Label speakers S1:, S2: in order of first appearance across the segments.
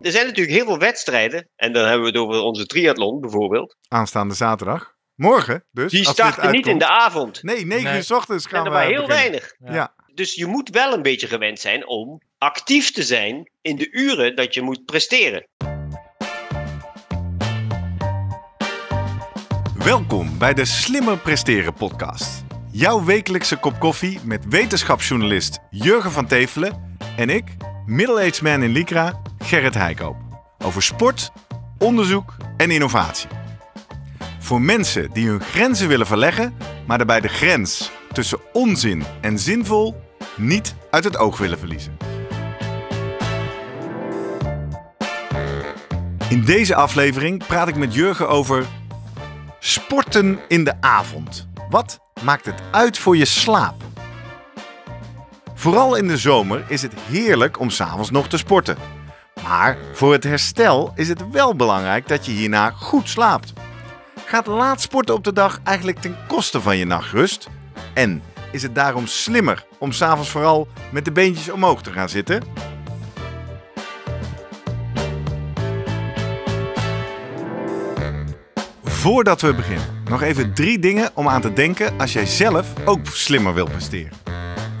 S1: Er zijn natuurlijk heel veel wedstrijden. En dan hebben we het over onze triathlon bijvoorbeeld.
S2: Aanstaande zaterdag. Morgen dus. Die starten niet in de avond. Nee, 9 nee. uur s ochtends gaan en er we. maar heel weinig.
S1: ja. Dus je moet wel een beetje gewend zijn om actief te zijn in de uren dat je moet presteren.
S2: Welkom bij de Slimmer Presteren Podcast. Jouw wekelijkse kop koffie met wetenschapsjournalist Jurgen van Tevelen en ik, Middle-aged man in Lycra, Gerrit Heikoop. Over sport, onderzoek en innovatie. Voor mensen die hun grenzen willen verleggen, maar daarbij de grens tussen onzin en zinvol niet uit het oog willen verliezen. In deze aflevering praat ik met Jurgen over sporten in de avond. Wat maakt het uit voor je slaap? Vooral in de zomer is het heerlijk om s'avonds nog te sporten. Maar voor het herstel is het wel belangrijk dat je hierna goed slaapt. Gaat laat sporten op de dag eigenlijk ten koste van je nachtrust? En is het daarom slimmer om s'avonds vooral met de beentjes omhoog te gaan zitten? Voordat we beginnen, nog even drie dingen om aan te denken als jij zelf ook slimmer wil presteren.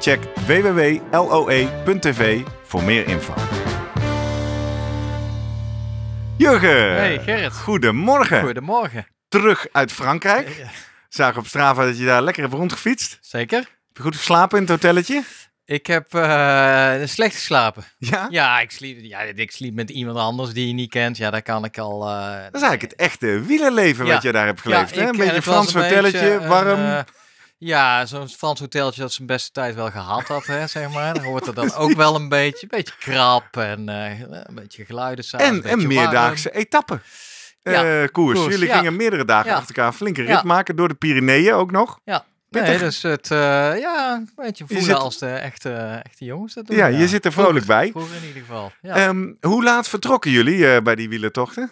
S2: Check www.loe.tv voor meer info. Jurgen! Hey Gerrit. Goedemorgen. Goedemorgen. Terug uit Frankrijk. Ja, Zag op Strava dat je daar lekker hebt rondgefietst. Zeker. Heb je goed geslapen in het hotelletje? Ik heb eh,
S3: slecht geslapen. Ja? Ja ik, sliep, ja, ik met iemand anders die je niet kent. Ja, daar kan ik al...
S2: Eh, dat is eigenlijk het echte wielenleven ja. wat je daar hebt geleefd. hè? een beetje Frans hotelletje, warm. Eh,
S3: ja, zo'n Frans hoteltje dat zijn beste tijd wel gehad had, hè, zeg maar. Dan hoort er dan ook wel een beetje, een beetje krap en eh, een beetje geluiden samen. En, en meerdaagse
S2: etappen. Eh, koers. Jullie gingen meerdere dagen achter elkaar flinke rit maken door de Pyreneeën ook nog.
S3: Ja. dat Nee, dus
S2: het, eh, ja, een beetje voelen als de echte, echte jongens dat doen. Ja, je zit er vrolijk bij. in ieder geval. Ehm, hoe laat vertrokken jullie bij die wielertochten?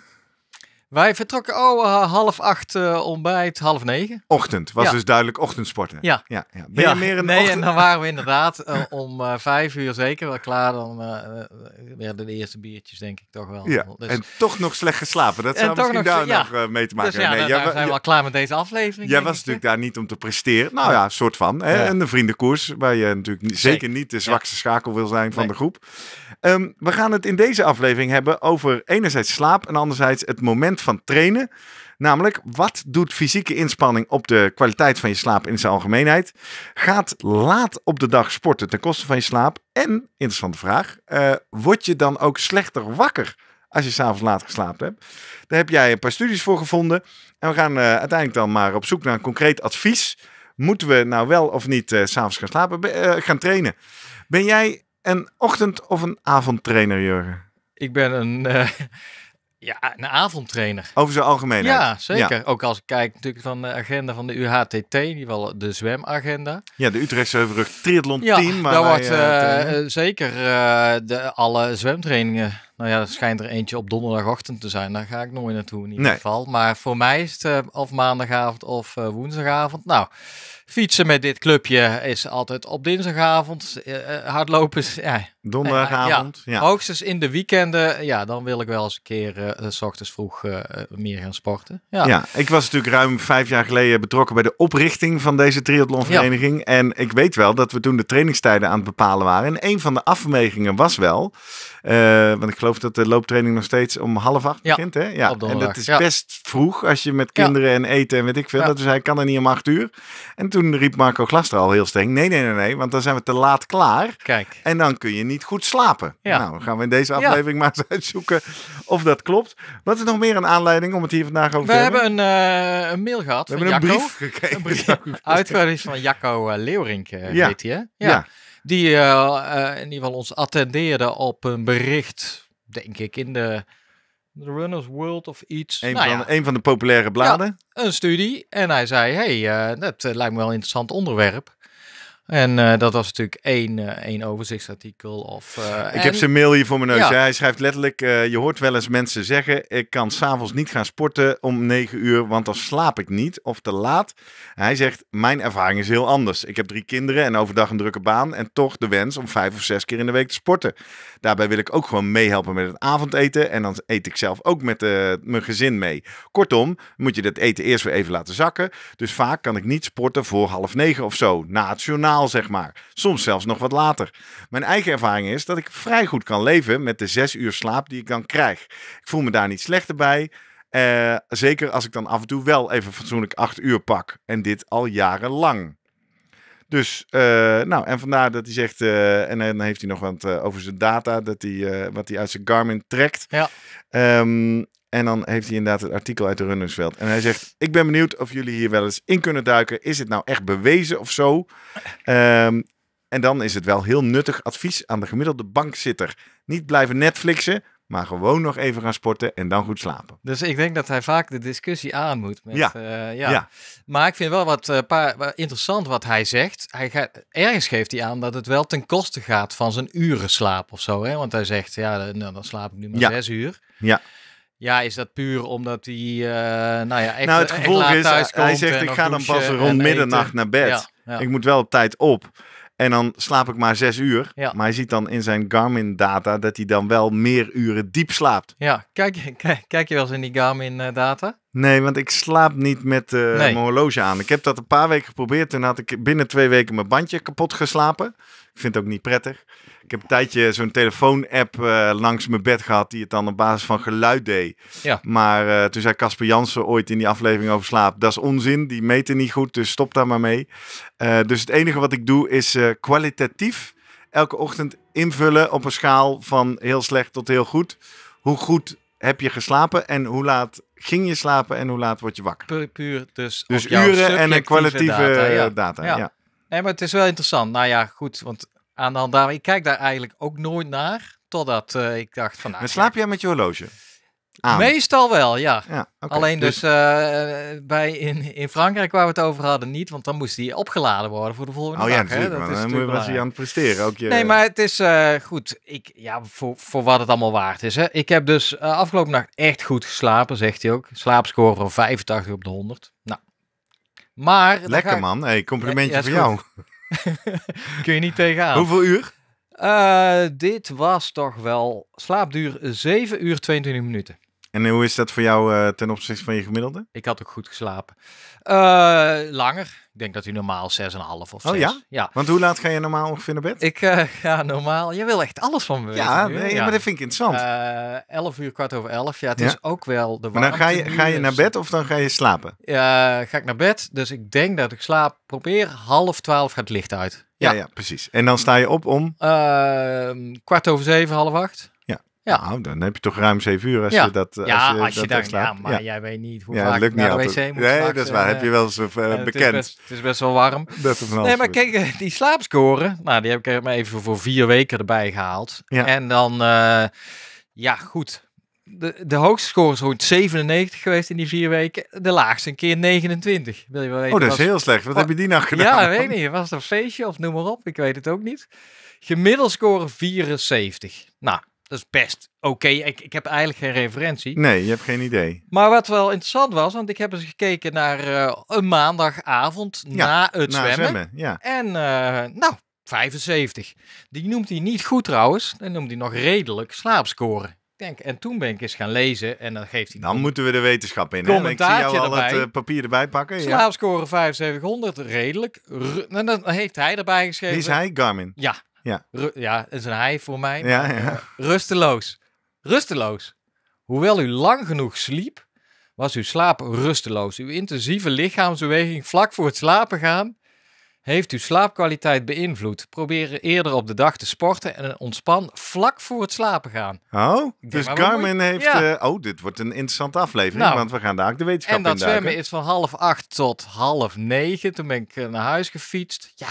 S2: Wij vertrokken oh, eh, half acht eh, ontbijt, half negen. Ochtend, was dus duidelijk ochtendsporten. Ja. ja, ja. Ben je meer Nee, ochtend... en dan
S3: waren we inderdaad eh, om vijf uur zeker wel klaar. Dan werden de eerste biertjes denk ik toch wel. Ja. Dus en
S2: toch nog slecht geslapen, dat zou misschien nog, daar nog mee te maken dus hebben. Nee, zijn we al klaar met deze aflevering. Jij was natuurlijk daar niet om te presteren. Nou ja, soort van. En de vriendenkoers, waar je natuurlijk zeker, niet de zwakste schakel wil zijn van de groep. Ehm, we gaan het in deze aflevering hebben over enerzijds slaap en anderzijds het moment van trainen. Namelijk, wat doet fysieke inspanning op de kwaliteit van je slaap in zijn algemeenheid? Gaat laat op de dag sporten ten koste van je slaap? En, interessante vraag, eh, word je dan ook slechter wakker als je s'avonds laat geslapen hebt? Daar heb jij een paar studies voor gevonden. En we gaan eh, uiteindelijk dan maar op zoek naar een concreet advies. Moeten we nou wel of niet uh, s'avonds gaan slapen, gaan trainen? Ben jij een ochtend- of een avondtrainer, Jurgen? Ik ben
S3: een, eh, ja, een avondtrainer. Over zijn algemeen. Ja, zeker. Ook als ik kijk natuurlijk van de agenda van de UHTT, die wel de zwemagenda. Ja,
S2: de Utrechtse Heuvelrug Triathlon ja, Team. daar wordt eh,
S3: eh, zeker de, alle zwemtrainingen. Nou ja, er schijnt er eentje op donderdagochtend te zijn. Daar ga ik nooit naartoe in ieder geval. Maar voor mij is het of maandagavond of woensdagavond. Nou, Fietsen met dit clubje is altijd op dinsdagavond. Uh, hardlopen Ja.
S2: Donderdagavond.
S3: Ja, Hoogstens in de weekenden. Ja, dan wil ik wel eens een keer eh, s ochtends vroeg meer gaan sporten.
S2: Ja. ja. ik was natuurlijk ruim vijf jaar geleden betrokken bij de oprichting van deze triathlonvereniging. En ik weet wel dat we toen de trainingstijden aan het bepalen waren. En een van de afwegingen was wel, want ik geloof dat de looptraining nog steeds om half acht begint. Hè? Ja, en dat is best vroeg als je met kinderen en eten en weet ik veel. Dat dus hij kan er niet om acht uur. En toen toen riep Marco Glaster al heel streng: nee, nee, nee, nee, want dan zijn we te laat klaar. Kijk. En dan kun je niet goed slapen. Ja. Nou, gaan we in deze aflevering maar eens uitzoeken of dat klopt. Wat is nog meer een aanleiding om het hier vandaag over te hebben?
S3: We hebben een, eh, een mail gehad. We van hebben een brief gekregen. Een brief. van Jacco eh, Leeuwerink, uh, ja. Ja. Die in ieder geval ons attendeerde op een bericht, denk ik, in de The Runner's World of
S2: iets. Een, nou van, van de populaire bladen.
S3: Ja, een studie. En hij zei, hey, uh, dat eh, lijkt me wel een interessant onderwerp. En eh, dat was natuurlijk één, eh, één overzichtsartikel.
S2: Of, eh, ik heb zijn mail hier voor mijn neus. Hij schrijft letterlijk, je hoort wel eens mensen zeggen, ik kan s'avonds niet gaan sporten om negen uur, want dan slaap ik niet of te laat. Hij zegt, mijn ervaring is heel anders. Ik heb drie kinderen en overdag een drukke baan en toch de wens om vijf of zes keer in de week te sporten. Daarbij wil ik ook gewoon meehelpen met het avondeten en dan eet ik zelf ook met mijn gezin mee. Kortom, moet je dat eten eerst weer even laten zakken. Dus vaak kan ik niet sporten voor half negen of zo. Nationaal zeg maar. Soms zelfs nog wat later. Mijn eigen ervaring is dat ik vrij goed kan leven met de zes uur slaap die ik dan krijg. Ik voel me daar niet slechter bij. Eh, zeker als ik dan af en toe wel even fatsoenlijk acht uur pak. En dit al jarenlang. Dus, eh, nou, en vandaar dat hij zegt, eh, en dan heeft hij nog wat over zijn data, dat hij, wat hij uit zijn Garmin trekt. Ja. Um, en dan heeft hij inderdaad het artikel uit de Runnersveld. En hij zegt: Ik ben benieuwd of jullie hier wel eens in kunnen duiken. Is het nou echt bewezen of zo? Ehm, en dan is het wel heel nuttig advies aan de gemiddelde bankzitter. Niet blijven Netflixen, maar gewoon nog even gaan sporten en dan goed slapen.
S3: Dus ik denk dat hij vaak de discussie aan moet. Met, ja. Eh, ja. ja. Maar ik vind wel wat uh, paar, interessant wat hij zegt. Hij gaat, ergens geeft hij aan dat het wel ten koste gaat van zijn uren slaap of zo. Hè? Want hij zegt, ja, nou, dan slaap ik nu maar ja. zes uur. Ja. Ja, is dat puur
S2: omdat hij, uh, nou ja,
S1: echt, nou, het gevolg is, hij zegt ik ga dan pas rond middernacht naar bed. Ik
S2: moet wel op tijd op. En dan slaap ik maar zes uur. Maar hij ziet dan in zijn Garmin-data dat hij dan wel meer uren diep slaapt.
S3: Ja, kijk, kijk, kijk je wel eens in die Garmin-data? Eh,
S2: nee, want ik slaap niet met uh, mijn horloge aan. Ik heb dat een paar weken geprobeerd. Toen had ik binnen twee weken mijn bandje kapot geslapen. Ik vind het ook niet prettig. Ik heb een tijdje zo'n telefoon-app eh, langs mijn bed gehad die het dan op basis van geluid deed. Ja. Maar eh, toen zei Casper Jansen ooit in die aflevering over slaap, dat is onzin, die meten niet goed, dus stop daar maar mee. Eh, dus het enige wat ik doe is kwalitatief elke ochtend invullen op een schaal van heel slecht tot heel goed. Hoe goed heb je geslapen en hoe laat ging je slapen en hoe laat word je wakker? Puur, puur dus, dus uren en kwalitatieve data. Ja.
S3: Nee, maar het is wel interessant. Nou ja, goed, want aan de hand Ik kijk daar eigenlijk ook nooit naar. Totdat eh, ik dacht van... Nou, slaap jij met je horloge? Meestal wel, ja. ja Alleen dus, dus eh, bij in, in Frankrijk waar we het over hadden niet, want dan moest die opgeladen worden voor de volgende oh, dag. ja, natuurlijk. Hè? Dat dan moet was hij aan het presteren ook. Je... Nee, maar het is eh, goed. Ik, ja, voor, voor wat het allemaal waard is. Hè. Ik heb dus afgelopen nacht echt goed geslapen, zegt hij ook. Slaapscore van 85 op de 100. Nou. Maar, Lekker man,
S2: hey, complimentje voor jou.
S3: Kun je niet tegenaan. Hoeveel uur? Eh, dit was toch wel slaapduur 7 uur 22 minuten.
S2: En hoe is dat voor jou eh, ten opzichte van je gemiddelde?
S3: Ik had ook goed geslapen. Uh, langer. Ik denk dat hij normaal 6,5 of oh zo. ja? ja? Want
S2: hoe laat ga je normaal ongeveer naar bed? Ik uh, eh, ga normaal... Je wil
S3: echt alles van me weten Ja, nee, maar dat vind ik interessant. Eh, elf uur, kwart over 11. Ja, het is ook wel de warmte. Maar dan ga je, ga je naar dus-
S2: bed of dan ga je slapen?
S3: Uh, ga ik naar bed. Dus ik denk dat ik slaap. Probeer half 12 gaat het licht uit.
S2: Ja, ja, precies. En dan sta je op om?
S3: Ehm, kwart over 7, half 8.
S2: Ja. Nou, dan heb je toch ruim zeven uur als ja. je dat als Ja, je als ja, maar jij weet niet hoe ja, vaak lukt naar niet wc moet. Nee, dat is waar. Eh, heb je wel zo bekend. Eh, het is, best,
S3: het is, best, wel warm. nee, maar kijk, eh, die slaapscore, nou, die heb ik er maar even voor vier weken erbij gehaald. En dan, ja, goed. De, de hoogste score is ooit 97 geweest in die vier weken. De laagste een keer 29. Wil je wel weten, oh, dat is heel slecht. Wat, heb je die nou gedaan? Ja, weet niet. Was het een feestje of noem maar op? Ik weet het ook niet. Gemiddelscore score 74. Nou, dat is best oké. Ik, ik heb eigenlijk geen referentie.
S2: Nee, je hebt geen idee.
S3: Maar wat wel interessant was, want ik heb eens gekeken naar eh, een maandagavond na het na zwemmen. ja. En eh, nou, 75. Die noemt hij niet goed trouwens. Dan noemt hij nog redelijk Ik Denk, en toen ben ik eens gaan lezen en dan geeft hij... Dan
S2: moeten we de wetenschap in. Ik zie jou al het eh, papier erbij pakken.
S3: Slaapscore 7500, redelijk. en nou, dan heeft hij erbij geschreven... Wie is hij? Garmin? Ja. Ja. ja, dat is een hij voor mij. ja. Eh, rusteloos. Rusteloos. Hoewel u lang genoeg sliep, was uw slaap rusteloos. Uw intensieve lichaamsbeweging vlak voor het slapen gaan heeft uw slaapkwaliteit beïnvloed. Probeer eerder op de dag te sporten en ontspan vlak voor het slapen gaan.
S2: Oh, dus Carmen heeft... Eh, oh, dit wordt een interessante aflevering, nou, want we gaan daar ook de wetenschap in En dat zwemmen
S3: is van half acht tot half negen. Toen ben ik eh,
S2: naar huis gefietst. Ja,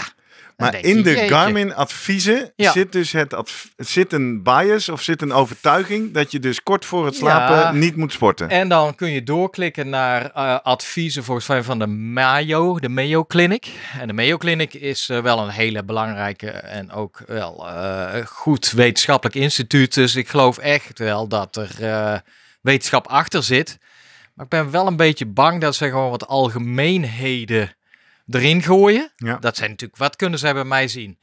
S3: maar in de Garmin
S2: adviezen zit dus het zit een bias of zit een overtuiging dat je dus kort voor het slapen niet moet sporten. En
S3: dan kun je doorklikken naar eh, adviezen volgens mij van de Mayo, de Mayo Clinic. En de Mayo Clinic is eh, wel een hele belangrijke en ook wel eh, goed wetenschappelijk instituut. Dus ik geloof echt wel dat er wetenschap achter zit. Maar ik ben wel een beetje bang dat ze gewoon wat algemeenheden erin gooien. Ja. Dat zijn natuurlijk, wat kunnen zij bij mij zien?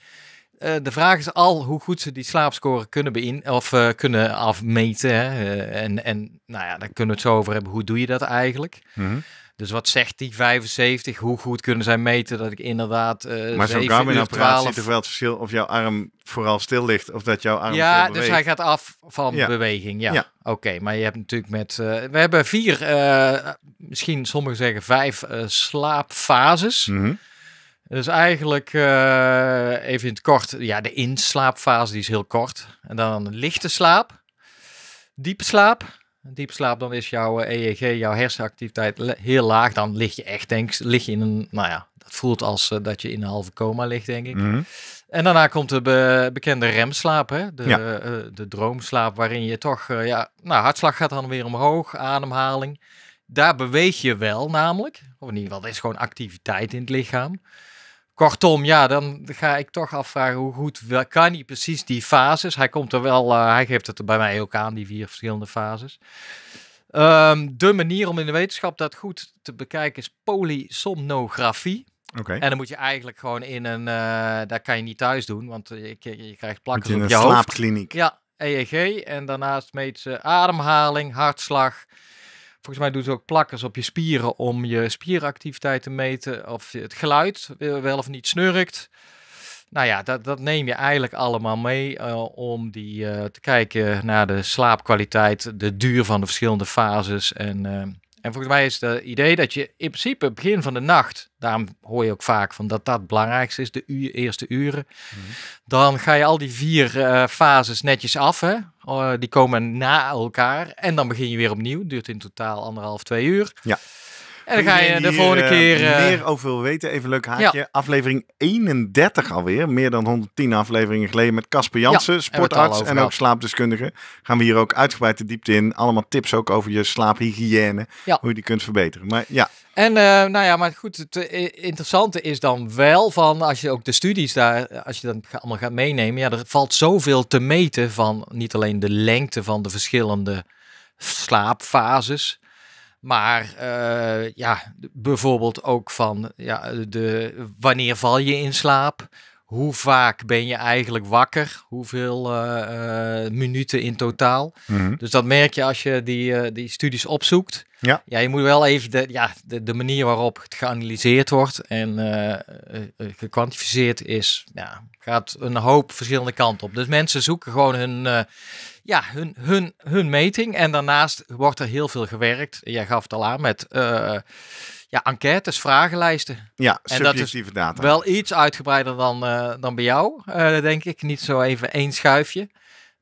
S3: Eh, de vraag is al hoe goed ze die slaapscore kunnen, beïn of, eh, kunnen afmeten. Eh, en, en nou ja, daar kunnen we het zo over hebben. Hoe doe je dat eigenlijk? Mm dus wat zegt die 75? Hoe goed kunnen zij meten dat ik inderdaad. Uh, maar zo'n Garmin-apparaat ziet er
S2: wel het verschil of jouw arm vooral stil ligt of dat jouw arm. Ja, dus hij gaat af van beweging. Ja.
S3: Oké, maar je hebt natuurlijk met. Eh, we hebben vier, eh, misschien sommigen zeggen vijf slaapfases. Mhm. Dus eigenlijk, even in het kort, ja, de inslaapfase die is heel kort. En dan lichte slaap, diepe slaap, slaap, dan is jouw EEG, eh, e jouw hersenactiviteit heel laag. Dan lig je echt, denk lig je in een, nou ja, dat voelt als eh, dat je in een halve coma ligt, denk ik. Mhm. En daarna komt de bekende remslaap, hè? De, eh, de droomslaap, waarin je toch, ja, nou, hartslag gaat dan weer omhoog, ademhaling. Daar beweeg je wel namelijk, of in ieder geval, er is gewoon activiteit in het lichaam. Kortom, ja, dan ga ik toch afvragen hoe goed kan hij precies die fases. Hij komt er wel, eh, hij geeft het er bij mij ook aan, die vier verschillende fases. Ehm, de manier om in de wetenschap dat goed te bekijken is polysomnografie. En dan moet je eigenlijk gewoon in een, uh, dat kan je niet thuis doen, want je, eh, je krijgt plakken op je In een slaapkliniek. Ja, EEG en daarnaast meet ze ademhaling, hartslag, Volgens mij doet ze ook plakkers op je spieren om je spieractiviteit te meten. Of het geluid wel of niet snurkt. Nou ja, dat, dat neem je eigenlijk allemaal mee eh, om die, eh, te kijken naar de slaapkwaliteit, de duur van de verschillende fases en eh, en volgens mij is het eh, idee dat je in principe begin van de nacht, daarom hoor je ook vaak van dat dat het belangrijkste is, de eerste uren. Mhm. Dan ga je al die vier eh, fases netjes af. Hè? Oh, die komen na elkaar. En dan begin je weer opnieuw. Duurt in totaal
S2: anderhalf, twee uur. Ja. En dan ga je de volgende eh, keer... Uh, meer over wil weten, even leuk haakje. Aflevering 31 alweer. Meer dan 110 afleveringen geleden met Casper Jansen, sportarts en ook slaapdeskundige. Gaan we hier ook uitgebreid de diepte in. Allemaal tips ook over je slaaphygiëne. Hoe je die kunt verbeteren. Maar ja.
S3: En eh, nou ja, maar goed, het interessante is dan wel van als je ook de studies daar, als je dat allemaal gaat meenemen, ja, er valt zoveel te meten van niet alleen de lengte van de verschillende slaapfases, maar eh, ja, bijvoorbeeld ook van ja, de, wanneer val je in slaap? hoe vaak ben je eigenlijk wakker? Hoeveel eh, eh, minuten in totaal? Mhm. Dus dat merk je als je die, eh, die studies opzoekt. Ja. ja, je moet wel even de, ja, de, de manier waarop het geanalyseerd wordt en uh, gekwantificeerd is, ja, gaat een hoop verschillende kanten op. Dus mensen zoeken gewoon hun, ja, hun, hun, hun meting en daarnaast wordt er heel veel gewerkt. Jij gaf het al aan met ja, enquêtes, vragenlijsten. Ja, subjectieve data. Wel iets uitgebreider dan, eh, dan bij jou, eh, denk ik. Niet zo even één schuifje.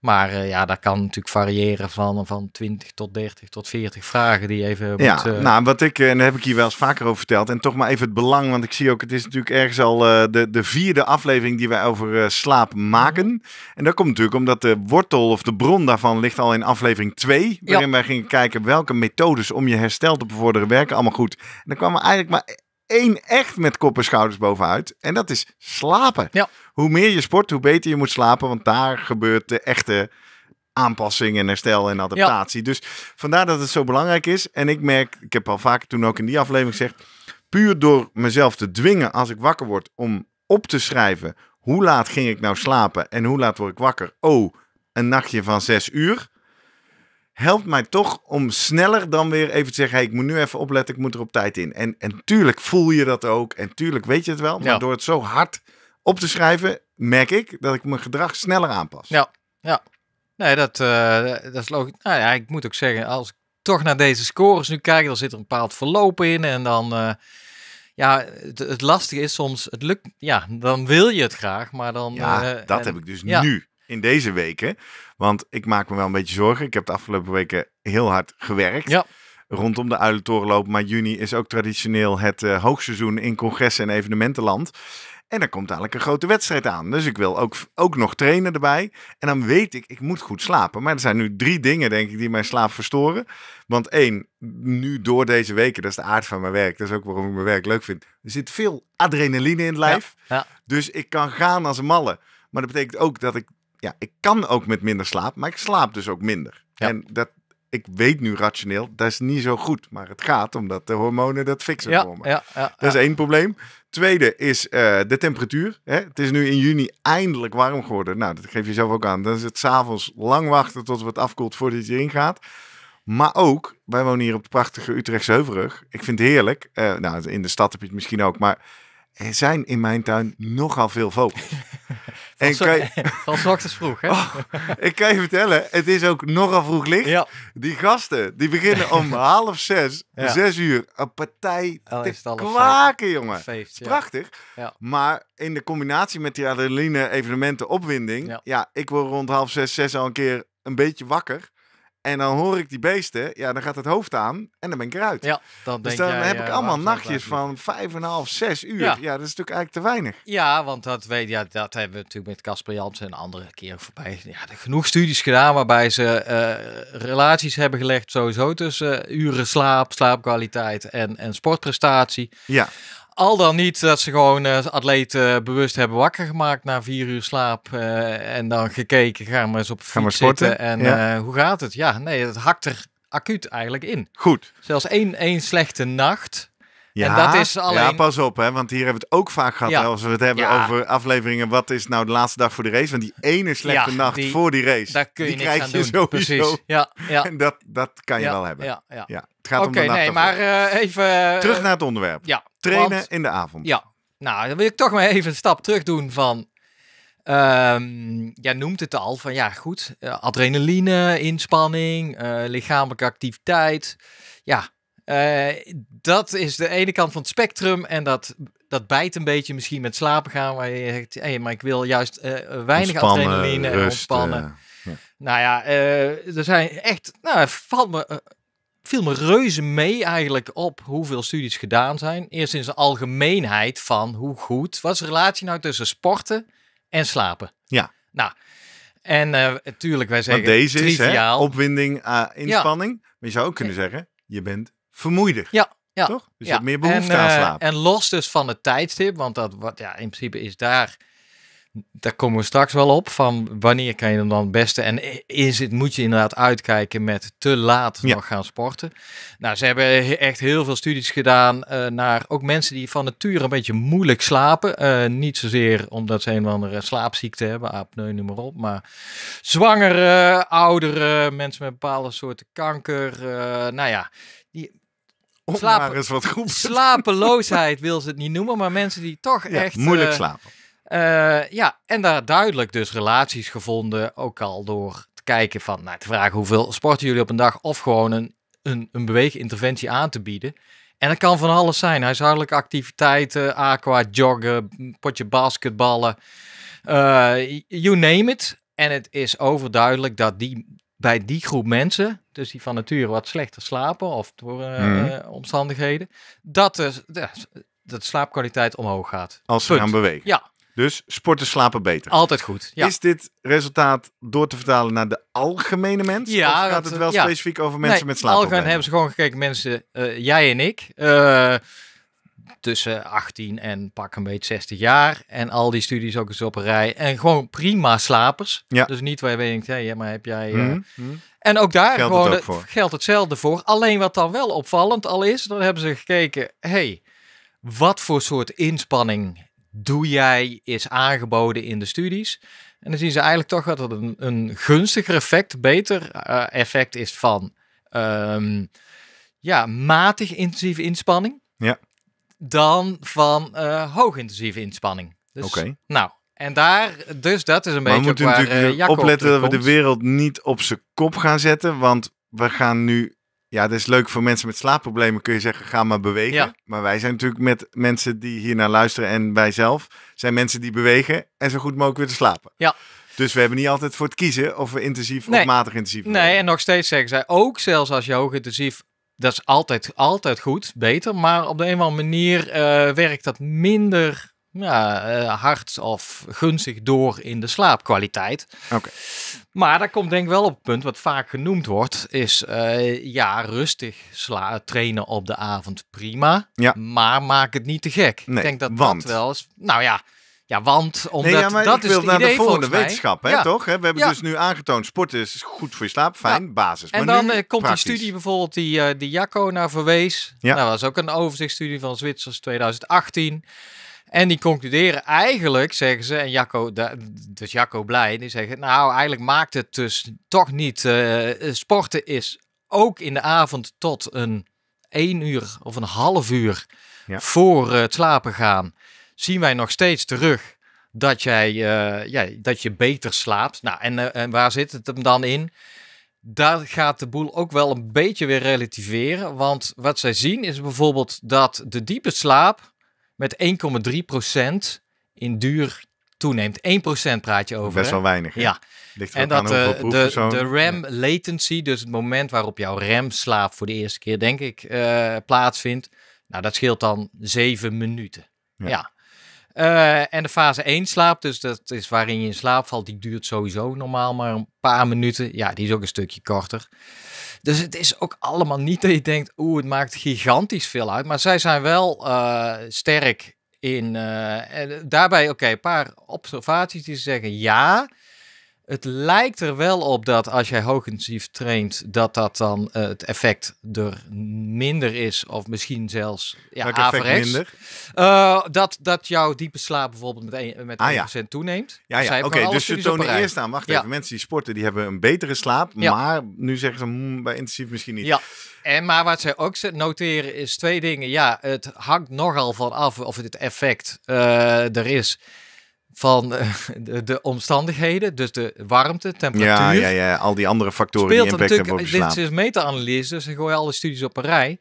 S3: Maar eh, ja, dat kan natuurlijk variëren van, van 20 tot 30 tot 40 vragen die even
S2: Ja, eh, nou, wat ik, eh, en daar heb ik hier wel eens vaker over verteld. En toch maar even het belang, want ik zie ook, het is natuurlijk ergens al de, de vierde aflevering die wij over slaap maken. Mhm. En dat komt natuurlijk omdat de wortel of de bron daarvan ligt al in aflevering 2. Waarin wij gingen kijken welke methodes om je herstel te bevorderen werken allemaal goed. En dan kwam we eigenlijk maar één echt met kop en schouders bovenuit. En dat is slapen. Ja. Hoe meer je sport, hoe beter je moet slapen. Want daar gebeurt de echte aanpassing en herstel en adaptatie. Dus vandaar dat het zo belangrijk is. En ik merk, ik heb al vaker toen ook in die aflevering gezegd, puur door mezelf te dwingen als ik wakker word om op te schrijven hoe laat ging ik nou slapen en hoe laat word ik wakker? Oh, een nachtje van zes uur helpt mij toch om sneller dan weer even te zeggen: ik moet nu even opletten, ik moet er op tijd in. En, en tuurlijk voel je dat ook. En tuurlijk weet je het wel. Maar door het zo hard op te schrijven, merk ik dat ik mijn gedrag sneller aanpas. Ja,
S3: ja. Nee, dat, eh, dat is logisch. Nou ja, ik moet ook zeggen, als ik toch naar deze scores nu kijk, dan zit er een bepaald verloop in. En dan. Eh, ja, het, lastige is soms, het lukt, ja, dan wil je het graag, maar dan... Ja, eh, dat heb ik dus nu
S2: in deze weken. Want ik maak me wel een beetje zorgen. Ik heb de afgelopen weken heel hard gewerkt. Ja. Rondom de Uilentoren Maar juni is ook traditioneel het eh, hoogseizoen in congressen en evenementenland. En er komt dadelijk een grote wedstrijd aan. Dus ik wil ook, ook nog trainen erbij. En dan weet ik, ik moet goed slapen. Maar er zijn nu drie dingen, denk ik, die mijn slaap verstoren. Want één, nu door deze weken, dat is de aard van mijn werk. Dat is ook waarom ik mijn werk leuk vind. Er zit veel adrenaline in het lijf. ja. Dus ik kan gaan als een malle. Maar dat betekent ook dat ik ja, ik kan ook met minder slaap, maar ik slaap dus ook minder. En dat, ik weet nu rationeel, dat is niet zo goed. Maar het gaat omdat de hormonen dat fixen ja, voor me. dat is één probleem. Tweede is eh, de temperatuur. Hè? Het is nu in juni eindelijk warm geworden. Nou, dat geef je zelf ook aan. Dan is het s'avonds lang wachten tot het afkoelt voordat je erin gaat. Maar ook, wij wonen hier op de prachtige Utrechtse Heuvelrug. Ik vind het heerlijk. Eh, nou, in de stad heb je het misschien ook. Maar er zijn in mijn tuin nogal veel vogels. En Van vroeg, hè? Oh, ik kan je vertellen, het is ook nogal vroeg licht. Ja. Die gasten, die beginnen om half zes, zes uur, een partij oh, te kwaken, jongen. ja. Prachtig. Maar in de combinatie met die adrenaline, evenementen, opwinding. Ja. ik word rond half zes, zes al een keer een beetje wakker. En dan hoor ik die beesten, ja, dan gaat het hoofd aan en dan ben ik eruit. Ja, dan dus dan, jij, dan heb ik eh, allemaal nachtjes van vijf en half, zes uur. Ja. dat is natuurlijk eigenlijk te weinig.
S3: Ja, want dat, weet, ja, dat hebben we natuurlijk met Casper Jansen en andere keren voorbij. Ja, genoeg studies gedaan waarbij ze eh, relaties hebben gelegd sowieso tussen eh, uren slaap, slaapkwaliteit en, en sportprestatie. Ja. Al dan niet dat ze gewoon eh, atleten eh, bewust hebben wakker gemaakt na vier uur slaap. Eh, en dan gekeken, gaan we eens op gaan sporten. En hoe gaat het? Ja, nee, het hakt er acuut eigenlijk in. Goed. Zelfs één, één slechte nacht.
S2: Ja, en dat is alleen... ja, pas op, hè, want hier hebben we het ook vaak gehad als we het hebben over afleveringen. Wat is nou de laatste dag voor de race? Want die ene slechte nacht voor die race, daar kun je die krijg je doen. sowieso. Precies. Ja, ja. En dat, dat kan je wel hebben. Ja, ja. Het gaat om nee, maar
S3: even... Terug naar het onderwerp. Ja, Trainen in de avond. Ja, nou, dan wil ik toch maar even een stap terug doen van... Um, jij noemt het al, van ja goed, eh, adrenaline, inspanning, eh, lichamelijke activiteit. Ja, eh, dat is de ene kant van het spectrum en dat, dat bijt een beetje misschien met slapen gaan. Waar je zegt, hey, maar ik wil juist weinig adrenaline en ontspannen. Nou ja, er zijn echt, nou, valt me viel me reuze mee eigenlijk op hoeveel studies gedaan zijn. Eerst in zijn algemeenheid van hoe goed was de relatie nou tussen sporten en slapen. Ja. Nou, en
S2: natuurlijk, eh, wij zeggen deze triviaal. is hè, opwinding, uh, inspanning. Maar je zou ook kunnen zeggen, je bent vermoeider. Ja. Ja, toch?
S3: Dus je hebt meer behoefte aan eh, slaap. en los dus van het tijdstip, want dat, wat, ja, in principe is daar daar komen we straks wel op. Van wanneer kan je hem dan het beste? En is het, moet je inderdaad uitkijken met te laat nog gaan sporten. Nou, ze hebben echt heel veel studies gedaan eh, naar ook mensen die van nature een beetje moeilijk slapen. Eh, niet zozeer omdat ze een of andere slaapziekte hebben, apneu, noem maar op. Maar zwangere, oudere, mensen met bepaalde soorten kanker. Uh, nou ja, die, Slapen, wat goed. Slapeloosheid wil ze het niet noemen, maar mensen die toch echt moeilijk slapen eh, ja, en daar duidelijk dus relaties gevonden, ook al door te kijken van, nou, te vragen hoeveel sporten jullie op een dag, of gewoon een, een, beweeginterventie aan te bieden. En dat kan van alles zijn, huishoudelijke activiteiten, aqua, joggen, potje basketballen, eh, you name it. En het is overduidelijk dat die, bij die groep mensen, dus die van nature wat slechter slapen of door eh, hmm. omstandigheden, dat, de, de, slaapkwaliteit omhoog gaat. Als ze gaan bewegen. Ja,
S2: dus sporten slapen beter. Altijd goed. Ja. Is dit resultaat door te vertalen naar de algemene mens? Ja, of gaat het eh, wel specifiek over mensen met slaapproblemen? Algemeen
S3: hebben ze gewoon gekeken, mensen, eh, jij en ik, eh, tussen 18 en pak een beetje 60 jaar. En al die studies ook eens op een rij. En gewoon prima slapers. Ja. Dus niet waar je denkt, hey, maar heb jij... Mhm. En ook daar geldt, gewoon, geldt hetzelfde voor. Alleen wat dan wel opvallend al is, dan hebben ze gekeken, hé, hey, wat voor soort inspanning doe jij is aangeboden in de studies. En dan zien ze eigenlijk toch dat het een, gunstiger effect, beter eh, effect is van ehm, ja, matig intensieve inspanning. Ja. Dan van eh, hoog intensieve inspanning. Dus, Oké. Nou, en daar, dus dat is een maar beetje. We moeten natuurlijk eh, opletten dat we de wereld
S2: niet op zijn kop gaan zetten. Want we gaan nu ja, dat is leuk voor mensen met slaapproblemen. Kun je zeggen, ga maar bewegen. Maar wij zijn natuurlijk met mensen die hier naar luisteren en wij zelf zijn mensen die bewegen en zo goed mogelijk willen slapen. Ja. Dus we hebben niet altijd voor het kiezen of we intensief of matig intensief.
S3: Nee, en nog steeds zeggen zij ook, zelfs als je hoog intensief, dat is altijd, altijd goed, beter. Maar op de een of andere manier eh, werkt dat minder ja, eh, hard of gunstig door in de slaapkwaliteit. Oké. Maar daar komt denk ik wel op het punt wat vaak genoemd wordt, is eh, ja, rustig trainen op de avond prima, ja. maar maak het niet te gek. Nee, ik denk dat dat wel is. nou ja, ja, want omdat nee, ja, dat ik wil is naar de volgende wetenschap, hè, toch? We
S2: hebben dus nu aangetoond, sport is goed voor je slaap, nou, fijn, basis. Maar en dan eh, komt die studie
S3: bijvoorbeeld die, die Jacco naar verwees. Nou, dat was ook een overzichtsstudie van Zwitsers 2018. En die concluderen eigenlijk, zeggen ze, en Jacco, dus Jacco blij, die zeggen, nou eigenlijk maakt het dus toch niet, eh, eh, sporten is ook in de avond tot een één uur of een half uur voor eh, het slapen gaan, zien wij nog steeds terug dat, jij, ja, dat je beter slaapt. Nou, en, en waar zit het hem dan in? daar gaat de boel ook wel een beetje weer relativeren. Want wat zij zien is bijvoorbeeld dat de diepe slaap met 1,3% in duur toeneemt. 1% praat je over. Best wel weinig. Ja. en dat eh, de, de RAM latency, dus het moment waarop jouw RAM slaap voor de eerste keer, denk ik, uh, plaatsvindt. Nou, dat scheelt dan 7 minuten. ja. Eh, en de fase 1 slaap, dus dat is waarin je in slaap valt, die duurt sowieso normaal maar een paar minuten. Ja, die is ook een stukje korter. Dus het is ook allemaal niet dat je denkt, oeh, het maakt gigantisch veel uit. Maar zij zijn wel eh, sterk in. Eh, daarbij, oké, een paar observaties die zeggen ja het lijkt er wel op dat als jij hoogintensief traint, dat dat dan eh, het effect er minder is. Of misschien zelfs ja, effect minder? Eh, dat, dat jouw diepe slaap bijvoorbeeld met, met 1% ah, toeneemt. Ja, ja. oké. Okay, dus je tonen eerst aan, wacht even,
S2: mensen die sporten, die hebben een betere slaap. Maar nu zeggen ze bij hmm, intensief misschien niet. Ja.
S3: En maar wat zij ook noteren is twee dingen. Ja, het hangt nogal van af of het effect eh, er is van eh, de, de, omstandigheden, dus de warmte, temperatuur. Ja, ja,
S2: ja. al die andere factoren die impact hebben op Dit is
S3: meta-analyse, dus dan gooien alle studies op een rij.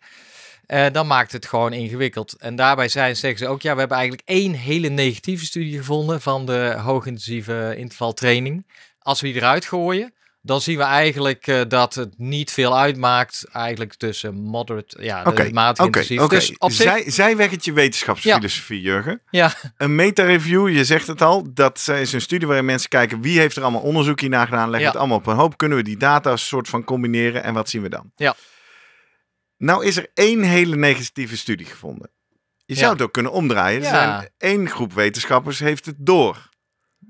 S3: Eh, dan maakt het gewoon ingewikkeld. En daarbij zijn, zeggen ze ook, ja, we hebben eigenlijk één hele negatieve studie gevonden van de hoogintensieve intervaltraining. Als we die eruit gooien, dan zien we eigenlijk eh, dat het niet veel uitmaakt. Eigenlijk tussen moderate, ja, okay, matig intensief. Okay. Dus zij, zich...
S2: zij het je wetenschapsfilosofie, ja. Jurgen. Ja. Een meta-review, je zegt het al. Dat is een studie waarin mensen kijken wie heeft er allemaal onderzoek hier naar gedaan. Leg het allemaal op een hoop. Kunnen we die data soort van combineren en wat zien we dan? Ja. Nou is er één hele negatieve studie gevonden. Je zou het ook kunnen omdraaien. Er zijn één groep wetenschappers heeft het door.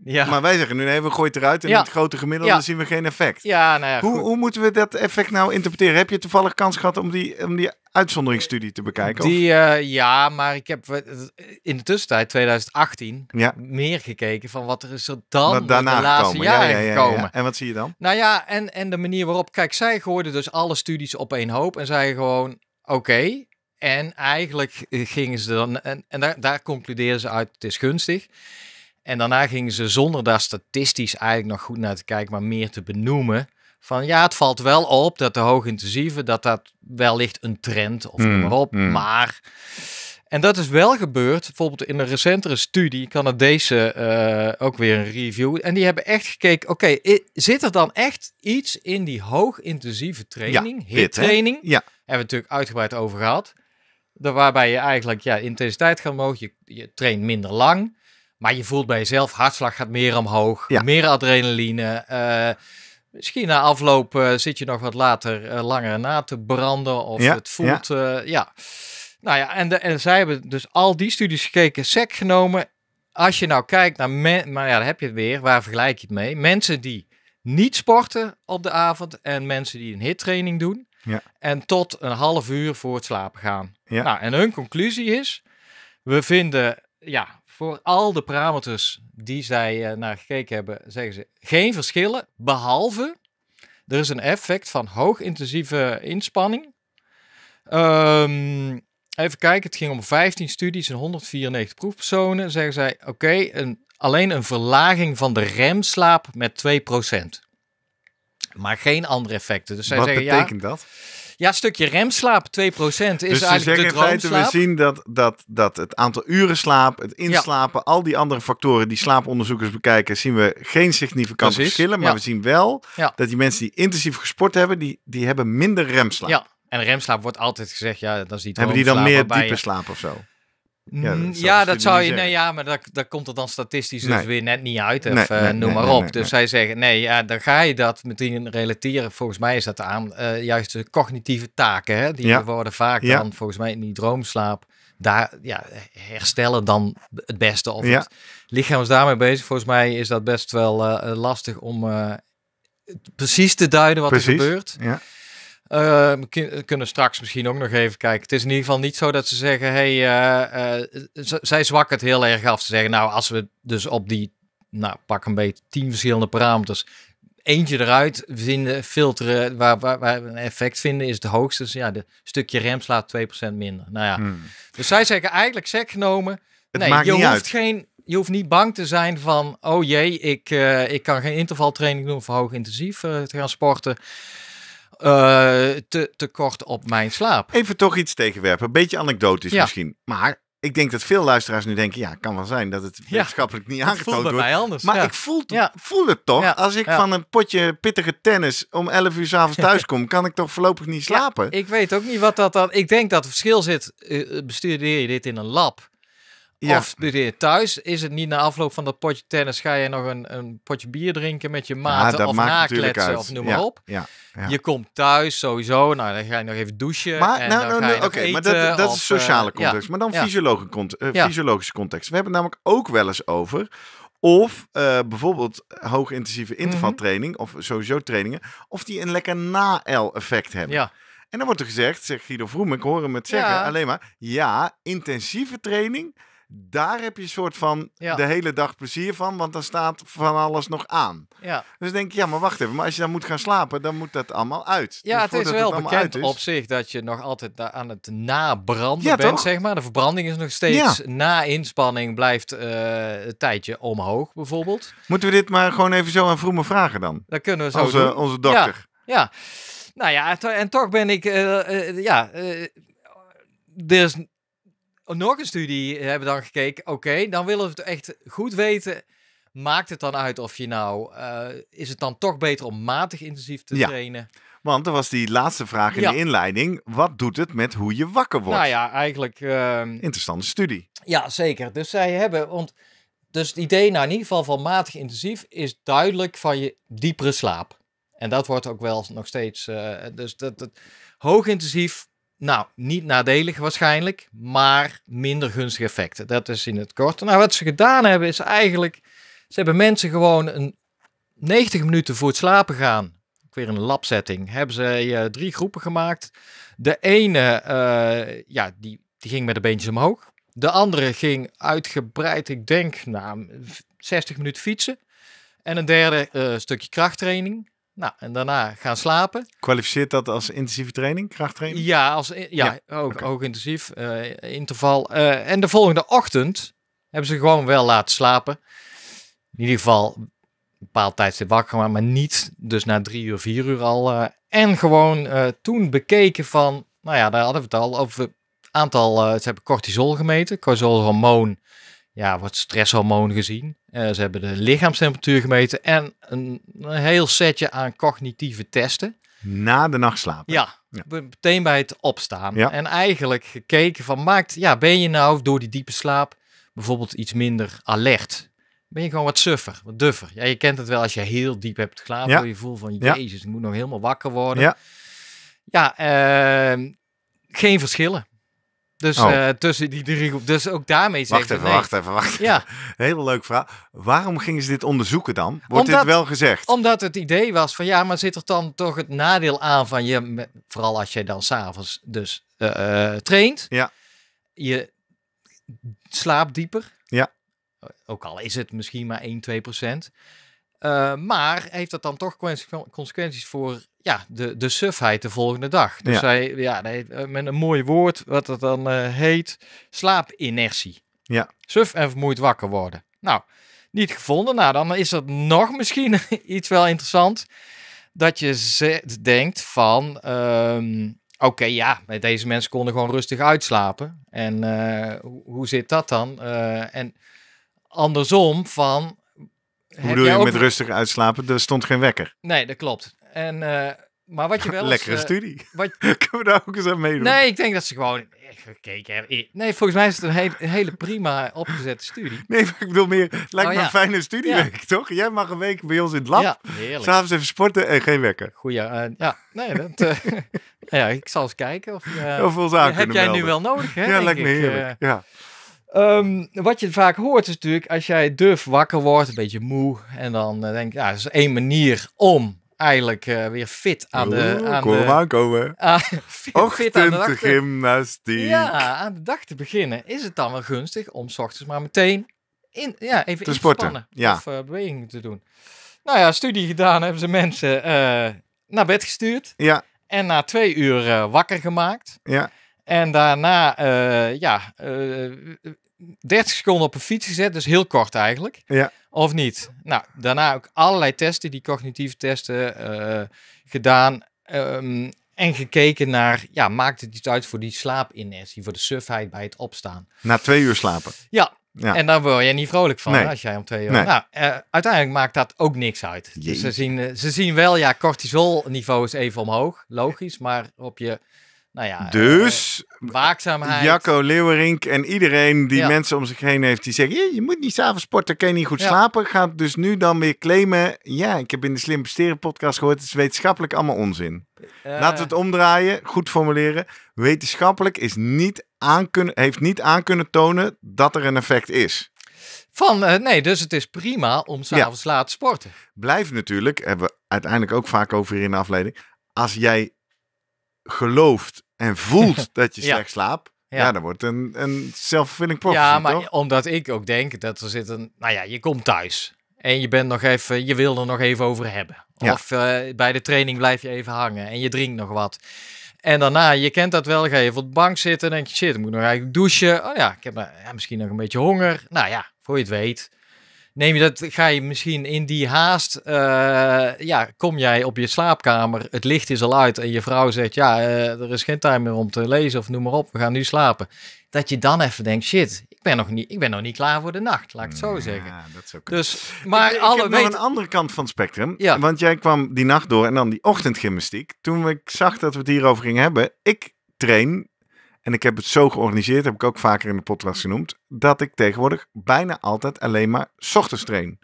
S2: Maar wij zeggen nu, nee, we gooien het eruit en in het grote gemiddelde zien we geen effect. Ja, nou ja, hoe, hoe, moeten we dat effect nou interpreteren? Heb je toevallig kans gehad om die, om die uitzonderingsstudie te bekijken? Die,
S3: eh, ja, maar ik heb eh, in de tussentijd, 2018, meer gekeken van wat er is er dan wat daarna de laatste jaren gekomen. En wat zie je dan? Nou ja, en, en de manier waarop, kijk, zij gooiden dus alle studies op één hoop en zeiden gewoon, oké, en eigenlijk gingen ze dan, en, en daar, daar concludeerden ze uit, het is gunstig. En daarna gingen ze zonder daar statistisch eigenlijk nog goed naar te kijken, maar meer te benoemen. Van ja, het valt wel op dat de hoogintensieve, dat dat wellicht een trend of mm, maar op, hmm. maar... En dat is wel gebeurd, bijvoorbeeld in een recentere studie, Canadese uh, ook weer een review. En die hebben echt gekeken, oké, zit er dan echt iets in die hoogintensieve training, ja, hit training? Ja. Hebben we natuurlijk uitgebreid over gehad. Waarbij je eigenlijk ja, intensiteit gaat omhoog, je, je traint minder lang. Maar je voelt bij jezelf, hartslag gaat meer omhoog, ja. meer adrenaline. Eh, misschien na afloop eh, zit je nog wat later eh, langer na te branden of ja, het voelt, ja. ja. Nou ja, en, de, en zij hebben dus al die studies gekeken, sec genomen. Als je nou kijkt naar, men, maar ja, heb je het weer, waar vergelijk je het mee? Mensen die niet sporten op de avond en mensen die een hittraining doen. Ja. En tot een half uur voor het slapen gaan. Ja. Nou, en hun conclusie is, we vinden, ja, voor al de parameters die zij eh, naar gekeken hebben, zeggen ze geen verschillen, behalve er is een effect van hoogintensieve inspanning. Ehm, even kijken, het ging om 15 studies en 194 proefpersonen. Zeggen zij, oké, alleen een verlaging van de remslaap met 2%. Maar geen andere effecten. Dus zij Wat betekent ja, dat? Ja, stukje remslaap, 2% is dus eigenlijk zeggen, de in feite, we zien
S2: dat, dat, dat het aantal uren slaap, het inslapen, al die andere factoren die slaaponderzoekers bekijken, zien we geen significante verschillen. Maar we zien wel dat die mensen die intensief gesport hebben, die, die hebben minder remslaap. Ja,
S3: en remslaap wordt altijd gezegd, ja, dan ziet Hebben die dan meer diepe slaap of zo?
S2: Ja, dat, mm, ja, dat zou je. Nee,
S3: ja, maar daar, daar komt het dan statistisch dus weer net niet uit. Of eh, noem maar op. dus zij zeggen: nee, ja, dan ga je dat meteen relateren. Volgens mij is dat aan eh, juist de cognitieve taken. Hè, die worden vaak dan volgens mij in die droomslaap. Daar ja, herstellen dan het beste. Of het lichaam is daarmee bezig. Volgens mij is dat best wel eh, lastig om precies te duiden wat er gebeurt. Ja. Uh, kunnen straks misschien ook nog even kijken. Het is in ieder geval niet zo dat ze zeggen: hey, eh, eh, zij zwakken het heel erg af. Ze zeggen: nou, als we dus op die, nou, pak een beetje tien verschillende parameters. Eentje eruit vinden, filteren, waar, waar, waar we een effect vinden, is het hoogste. Dus ja, de stukje rem slaat 2% minder. Nou ja, hmm. dus zij zeggen eigenlijk, sec genomen, het nee, je hoeft geen je hoeft niet bang te zijn van, oh jee, ik, eh, ik kan geen intervaltraining doen voor hoog intensief
S2: uh, te gaan sporten. Eh, te, te kort op mijn slaap. Even toch iets tegenwerpen. Een beetje anekdotisch ja. misschien. Maar ik denk dat veel luisteraars nu denken: ja, kan wel zijn dat het wetenschappelijk niet aangetoond wordt. Mij anders, maar ik voel, ja. voel het toch? Als ik van een potje pittige tennis om 11 uur s'avonds thuis kom, kan ik toch voorlopig niet slapen? ik weet ook niet wat dat dan.
S3: Ik denk dat het verschil zit. Eh, bestudeer je dit in een lab? Of je thuis? Is het niet na afloop van dat potje tennis ga je nog een, een potje bier drinken met je maten ja, of nakletsen of noem maar op? Ja, Je komt thuis sowieso, nou dan ga je nog even douchen. Maar, en nou, dan nou, nou oké, maar dat, dat is sociale eh, context. Maar dan eh,
S2: fysiologische context. We hebben het namelijk ook wel eens over of uh, bijvoorbeeld hoogintensieve mhm. intervaltraining of sowieso trainingen, of die een lekker na-L-effect hebben. Ja. En dan wordt er gezegd, zegt Guido Vroem, ik hoor hem het zeggen, alleen maar, ja, intensieve training daar heb je een soort van de hele dag plezier van, want dan staat van alles nog aan. Ja. Dus denk je, ja, maar wacht even, maar als je dan moet gaan slapen, dan moet dat allemaal uit. Ja, het is wel bekend op
S3: zich dat je nog altijd aan het
S2: nabranden bent, zeg maar. De
S3: verbranding is nog steeds na inspanning blijft uh, eh, een tijdje omhoog, bijvoorbeeld.
S2: Moeten we dit maar gewoon even zo aan Vroemen vragen dan? Dan kunnen we zo Onze, onze dokter.
S3: ja. Nou ja, en toch ben ik. Eh, eh, ja, uh, er is Oh, nog een studie hebben dan gekeken. Oké, dan willen we het echt goed weten. Maakt het dan uit of je nou... Eh, is het dan toch beter om matig intensief te trainen?
S2: Want er was die laatste vraag in de inleiding. Wat doet het met hoe je wakker wordt? Nou ja, eigenlijk... Uh... Interessante studie. Ja,
S3: zeker. Dus zij hebben... Want, dus het idee, nou in ieder geval van matig intensief, is duidelijk van je diepere slaap. En dat wordt ook wel nog steeds... Eh, dus dat, dat hoog intensief nou, niet nadelig waarschijnlijk, maar minder gunstige effecten. Dat is in het kort. Nou, wat ze gedaan hebben is eigenlijk, ze hebben mensen gewoon een 90 minuten voor het slapen gaan, ook weer een labsetting, hebben ze eh, drie groepen gemaakt. De ene, eh, ja, die, die ging met de beentjes omhoog. De andere ging uitgebreid, ik denk, na nou, 60 minuten fietsen. En een derde uh, stukje krachttraining.
S2: Nou, en daarna gaan slapen. Kwalificeert dat als intensieve training, krachttraining? Ja,
S3: als, ja, ook, intensief, eh, interval. Eh, en de volgende ochtend hebben ze gewoon wel laten slapen. In ieder geval een bepaald tijdstip wakker gemaakt, maar niet dus na drie uur, vier uur al. Eh. en gewoon toen bekeken van, nou ja, daar hadden we het al over aantal, ze hebben cortisol gemeten. Cortisolhormoon ja, wordt stresshormoon gezien. Eh, ze hebben de lichaamstemperatuur gemeten en een, heel setje aan cognitieve testen. Na de nachtslaap. Ja, ja, meteen bij het opstaan. Ja. En eigenlijk gekeken van maakt, ja, ben je nou door die diepe slaap bijvoorbeeld iets minder alert? Ben je gewoon wat suffer, wat duffer? Ja, je kent het wel als je heel diep hebt geslapen. Ja. Je voelt van, jezus, ik moet nog helemaal wakker worden. Ja, ja ehm, geen verschillen. Dus oh. eh, tussen die drie groepen. Dus ook daarmee wacht even, wacht even, wacht even, Ja.
S2: hele leuke vraag. Waarom gingen ze dit onderzoeken dan? Wordt dit wel gezegd?
S3: Omdat het idee was van ja, maar zit er dan toch het nadeel aan van je, vooral als jij dan s'avonds dus eh, eh, traint. Ja. Je slaapt dieper. Ja. Ook al is het misschien maar 1, 2 procent. Eh, maar heeft dat dan toch consequenties voor ja, de, de sufheid de volgende dag? Dus ja. hij, ja, eh, met een mooi woord, wat dat dan eh, heet, slaapinertie. Ja. Suf en vermoeid wakker worden. Nou, niet gevonden. Nou, dan is dat nog misschien iets wel interessant. Dat je denkt van, ehm, oké, okay, ja, deze mensen konden gewoon rustig uitslapen. En hoe, hoe, zit dat dan? en andersom van, hoe bedoel je, ook... met
S2: rustig uitslapen? Er stond geen wekker.
S3: Nee, dat klopt. En, eh, maar wat je wel Lekkere eh, studie. Wat... Kunnen we daar ook eens aan meedoen? Nee, ik denk dat ze gewoon gekeken Nee, volgens
S2: mij is het een, hele, prima opgezette studie. Nee, maar ik bedoel meer, lijkt oh me een fijne studieweek, toch? Jij mag een week bij ons in het lab. Ja, heerlijk. S'avonds even sporten en geen wekker. Goeie, uh, ja. Nee, dat, ja, ik zal eens kijken of... Uh, of Heb jij nu wel nodig, hè? Ja, lijkt me heerlijk, ja.
S3: Ehm, wat je vaak hoort is natuurlijk, als jij duf wakker wordt, een beetje moe, en dan eh, denk je, ja, dat is één manier om eigenlijk
S2: eh, weer fit aan de... aan kom aankomen. Uh,
S3: ah, fit, aan de dag
S2: gymnastiek. Ja,
S3: aan de dag te beginnen. Is het dan wel gunstig om s ochtends maar meteen in, ja, even te spannen of eh, bewegingen te doen? Nou ja, studie gedaan hebben ze mensen naar bed gestuurd. Ja. En na twee uur wakker gemaakt. Ja. En daarna ja, 30 seconden op een fiets gezet, dus heel kort eigenlijk. Ja. Of niet? Nou, daarna ook allerlei testen, die cognitieve testen, eh, gedaan. Ehm, en gekeken naar, ja, maakt het iets uit voor die slaapinertie, voor de sufheid bij het opstaan.
S2: Na twee uur slapen. Ja, ja. En
S3: daar word je niet vrolijk van als jij om twee uur. Nou, eh, uiteindelijk maakt dat ook niks uit. Dus ze, zien, eh, ze zien wel, ja, cortisolniveau is even omhoog, logisch. Maar op je nou ja,
S2: dus eh,
S3: waakzaamheid. Jacco
S2: Leeuwerink en iedereen die mensen om zich heen heeft die zeggen: je, je moet niet s'avonds sporten, kan je niet goed slapen. Gaat dus nu dan weer claimen. Ja, ik heb in de Slim Besteren podcast gehoord, het is wetenschappelijk allemaal onzin. Eh. Laten we het omdraaien, goed formuleren. Wetenschappelijk is niet aan kunnen, heeft niet aan kunnen tonen dat er een effect is.
S3: Van, eh, nee, dus het is prima om s'avonds ja. laat te sporten.
S2: Blijf natuurlijk, hebben we uiteindelijk ook vaak over in de afleiding. Als jij gelooft en voelt dat je slecht slaapt, ja. dan wordt een, een self-fulfilling Ja, maar
S3: omdat ik ook denk dat er zit een... Nou ja, je komt thuis en je, bent nog even, je wil er nog even over hebben. Of eh, bij de training blijf je even hangen en je drinkt nog wat. En daarna, je kent dat wel, ga je op de bank zitten en denk je, shit, moet nog eigenlijk douchen. Oh ja, ik heb nou, misschien nog een beetje honger. Nou ja, voor je het weet, neem je dat, ga je misschien in die haast, eh, ja, kom jij op je slaapkamer, het licht is al uit en je vrouw zegt, ja, eh, er is geen tijd meer om te lezen of noem maar op, we gaan nu slapen. Dat je dan even denkt, shit, ik ben nog niet, ik ben nog niet klaar voor de nacht,
S2: laat ik het zo zeggen. Dat is ook dus, maar ik, heb een andere kant van het spectrum, ja. want jij kwam die nacht door en dan die ochtendgymnastiek. Toen ik zag dat we het hierover gingen hebben, ik train en ik heb het zo georganiseerd, heb ik ook vaker in de podcast mhm. genoemd, dat ik tegenwoordig bijna altijd alleen maar ochtends train.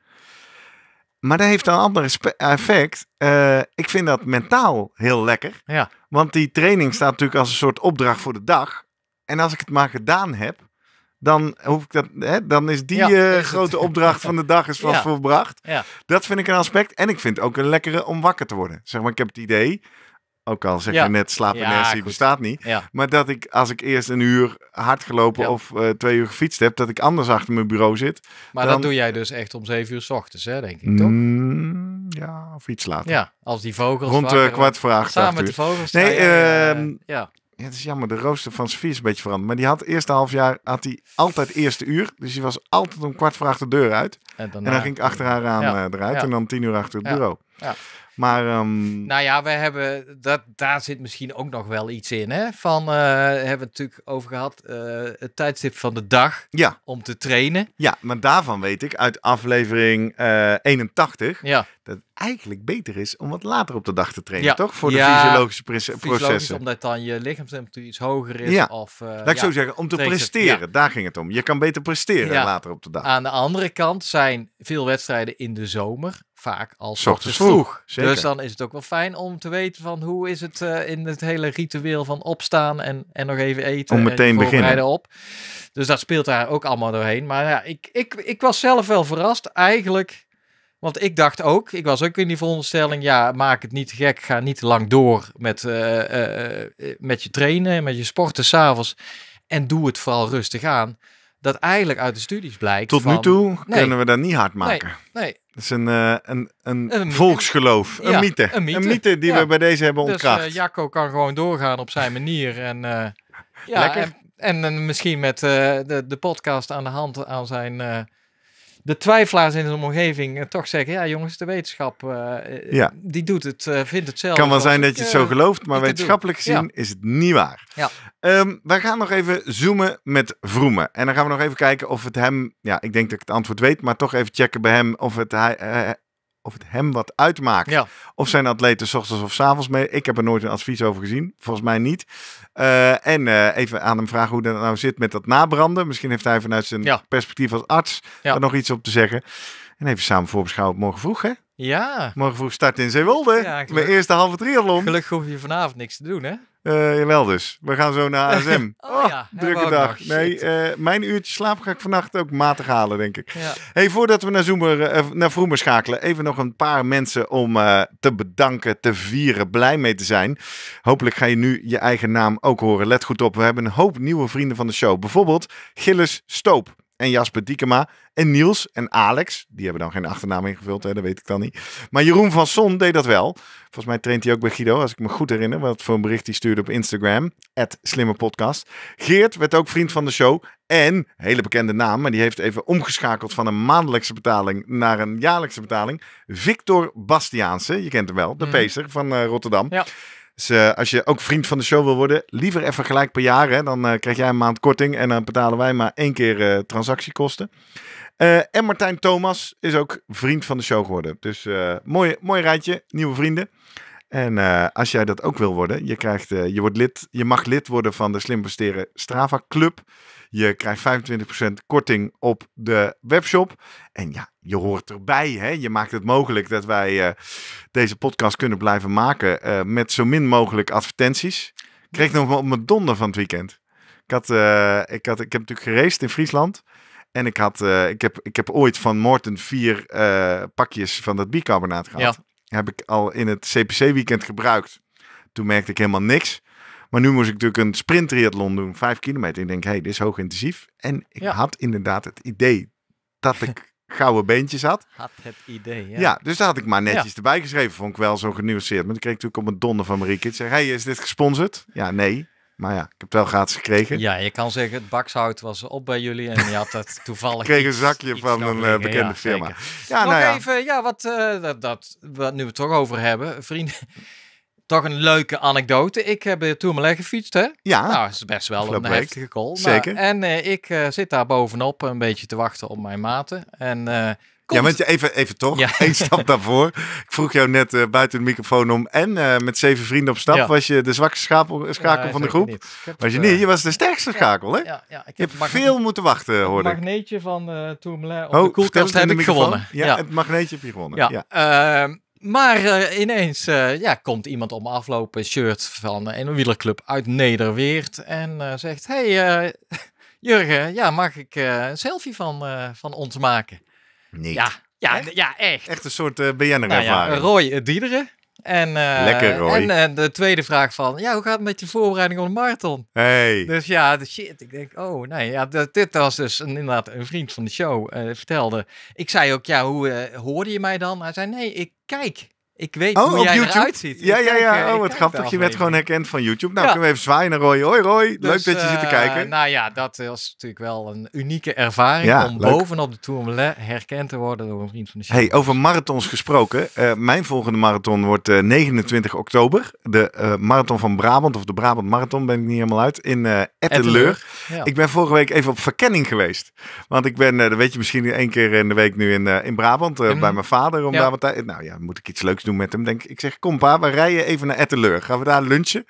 S2: Maar dat heeft een ander effect. Eh, ik vind dat mentaal heel lekker. Ja. Want die training staat natuurlijk als een soort opdracht voor de dag. En als ik het maar gedaan heb, dan, hoef ik dat, hè, dan is die eh, grote opdracht van de dag is vast ja. volbracht. Dat vind ik een aspect. En ik vind het ook een lekkere om wakker te worden. Zeg maar, ik heb het idee ook al zeg je net slapen ja, bestaat niet. Ja. Maar dat ik als ik eerst een uur hard gelopen of eh, twee uur gefietst heb, dat ik anders achter mijn bureau zit.
S3: Maar dan... dat doe jij dus echt om zeven uur s ochtends, hè, denk
S2: ik, toch? Mm, ja, of iets later. Ja,
S3: als die vogels... Rond uh, kwart voor acht. Samen met de vogels. Nee, ehm,
S2: ja. het is jammer, de rooster van Sofie is een beetje veranderd. Maar die had eerste half jaar had hij altijd eerste uur. Dus die was altijd om kwart voor acht de deur uit. En, dan ging ik achter haar aan eh, eruit. en dan tien uur achter het bureau. Maar, ehm,
S3: Nou ja, we hebben, dat, daar zit misschien ook nog wel iets in. Hè? Van, eh, hebben
S2: we natuurlijk over gehad, eh, het tijdstip van de dag om te trainen. Ja, maar daarvan weet ik uit aflevering 81. Eh, ja eigenlijk beter is om wat later op de dag te trainen, toch? Voor de fysiologische processen. Fysiologisch,
S3: omdat dan je lichaamstemperatuur iets hoger is. Ja. Of, uh, Laat ik zo zeggen, om te presteren,
S2: daar ging het om. Je kan beter presteren later op de dag.
S3: Aan de andere kant zijn veel wedstrijden in de zomer vaak als ochtends vroeg. Dus dan is het ook wel fijn om te weten van hoe is het eh, in het hele ritueel van opstaan en, en nog even eten. Om meteen beginnen. Op. Dus dat speelt daar ook allemaal doorheen. Maar ja, ik, ik, ik was zelf wel verrast eigenlijk want ik dacht ook, ik was ook in die veronderstelling, ja, maak het niet gek, ga niet te lang door met, eh, eh, eh, met je trainen, met je sporten s'avonds en doe het vooral rustig aan. Dat eigenlijk uit de studies blijkt. Tot van, nu toe kunnen we dat niet hard maken. Nee. nee.
S2: Dat is een, een, een, volksgeloof, een, mythe. een, mythe. die we bij deze hebben dus, ontkracht. Dus
S3: Jacco kan gewoon doorgaan op zijn manier. En, ja, Lekker. En, en misschien met de, de podcast aan de hand aan zijn de twijfelaars in de omgeving eh, toch zeggen: ja, jongens, de wetenschap uh, die doet het, uh, vindt het zelf. Kan wel zijn dat je het zo gelooft, maar wetenschappelijk gezien
S2: is het niet waar. Ja. Ehm, wij gaan nog even zoomen met Vroemen. En dan gaan we nog even kijken of het hem, ja, ik denk dat ik het antwoord weet, maar toch even checken bij hem of het hij, of het hem wat uitmaakt. Of zijn atleten s ochtends of s avonds mee. Ik heb er nooit een advies over gezien. Volgens mij niet. Eh, en eh, even aan hem vragen hoe dat nou zit met dat nabranden. Misschien heeft hij vanuit zijn perspectief als arts ja. nog iets op te zeggen. En even samen voorbeschouwd morgen vroeg, hè? Ja. Morgen vroeg start in Zeewolde.
S3: Mijn eerste halve triathlon. Gelukkig hoef je vanavond niks te doen, hè?
S2: Eh, jawel dus. We gaan zo naar ASM. Oh, oh, ja. drukke dag. Nee, eh, mijn uurtje slaap ga ik vannacht ook matig halen, denk ik. Ja. Hey, voordat we naar, Zoomer, eh, naar Vroemer schakelen, even nog een paar mensen om te bedanken, te vieren, blij mee te zijn. Hopelijk ga je nu je eigen naam ook horen. Let goed op, we hebben een hoop nieuwe vrienden van de show. Bijvoorbeeld Gilles Stoop en Jasper Diekema. En Niels en Alex, die hebben dan geen achternaam ingevuld, hè, dat weet ik dan niet. Maar Jeroen van Son deed dat wel. Volgens mij traint hij ook bij Guido, als ik me goed herinner. Wat voor een bericht hij stuurde op Instagram. @slimmepodcast. Geert werd ook vriend van de show. En, hele bekende naam, maar die heeft even omgeschakeld van een maandelijkse betaling naar een jaarlijkse betaling. Victor Bastiaanse, je kent hem wel, de mm. peester van eh, Rotterdam. Ja. Dus eh, als je ook vriend van de show wil worden, liever even gelijk per jaar. Hè? Dan eh, krijg jij een maand korting en dan betalen wij maar één keer eh, transactiekosten. en Martijn Thomas is ook vriend van de show geworden. Dus mooi, mooi rijtje, nieuwe vrienden. En als jij dat ook wil worden, je, krijgt, je, wordt lid, je mag lid worden van de Slim investeren Strava Club. Je krijgt 25% korting op de webshop. En ja, je hoort erbij. Hè? Je maakt het mogelijk dat wij eh, deze podcast kunnen blijven maken eh, met zo min mogelijk advertenties. Ik kreeg nog op mijn donder van het weekend. Ik, had, eh, ik, had, ik heb natuurlijk geraced in Friesland. En ik, had, ik, heb, ik heb ooit van Morten vier pakjes van dat bicarbonaat gehad. Heb ik al in het CPC-weekend gebruikt. Toen merkte ik helemaal niks. Maar nu moest ik natuurlijk een sprint doen, vijf kilometer. Ik denk, hé, hey, dit is hoog intensief. En ik had inderdaad het idee dat ik gouden beentjes had. Had het idee, ja. ja dus daar had ik maar netjes erbij geschreven. Vond ik wel zo genuanceerd. Maar toen kreeg ik natuurlijk op een donder van Marieke. Ik zeg, hey, is dit gesponsord? Ja, nee. Maar ja, ik heb het wel gratis gekregen.
S3: Ja, je kan zeggen, het bakshout was op bij jullie en je had het toevallig. ik kreeg een zakje van een eh, bekende firma. Ja, Nog nou ja. even, ja, wat, eh, dat, wat nu we het toch over hebben. Vrienden, toch een leuke anekdote. Ik heb mijn eh, Tourmalet gefietst, hè? Ja. Nou, dat is best wel een heftige call. Zeker. en eh, ik eh, zit daar bovenop een beetje te wachten op mijn maten.
S2: En... Komt. Ja, want even, even toch, ja. één stap daarvoor. Ik vroeg jou net buiten de microfoon om en met zeven vrienden op stap was je de zwakste schakel, schakel van de groep. Was je niet, je was de sterkste schakel, hè? Ja, ik heb veel moeten wachten, hoor ik. Het
S3: magneetje van uh, Tourmalet op oh, de koelkast heb ik gewonnen. Ja, het magneetje heb je gewonnen. Ja. Ehm, maar eh, ineens eh, ja, komt iemand om aflopen, shirt van een wielerclub uit Nederweert. En eh, zegt: hey, Jurgen, ja, mag ik een selfie van, van ons maken?
S2: Nee. Ja, ja, echt? ja echt. Echt een soort uh, ervaring Nou ja, Roy Diederen, en, eh, Lekker, Roy. En,
S3: eh, de tweede vraag van, ja, hoe gaat het met je voorbereiding op de marathon?
S2: Hey. Dus
S3: ja, shit. Ik denk, oh nee, ja, dit was dus een, inderdaad een vriend van de show, uh, vertelde. Ik zei ook, ja, hoe hoorde je mij dan? Hij zei, nee, ik kijk. Ik weet oh, hoe jij eruit ziet. Ja, ja, ja. Eh, oh, wat grappig. Je werd gewoon
S2: herkend van YouTube. Nou, kunnen we even zwaaien naar Roy. Hoi, Roy. leuk dus, dat je zit te eh, kijken. Nou
S3: ja, dat was natuurlijk wel een unieke ervaring. om bovenop de Tourmalet herkend te worden door een vriend van de show. Hey,
S2: over marathons gesproken. Eh, mijn volgende marathon wordt 29 oktober. De Marathon van Brabant, of de Brabant Marathon, ben ik niet helemaal uit. In uh, Leur Ik ben vorige week even op verkenning geweest. Want ik ben, weet je misschien één keer in de week nu in, in Brabant. Mhm. Bij mijn vader. Om daar wat Nou ja, moet ik iets leuks doen doen met hem. Denk, ik zeg, kom pa, we rijden even naar Etteleur. Gaan we daar lunchen?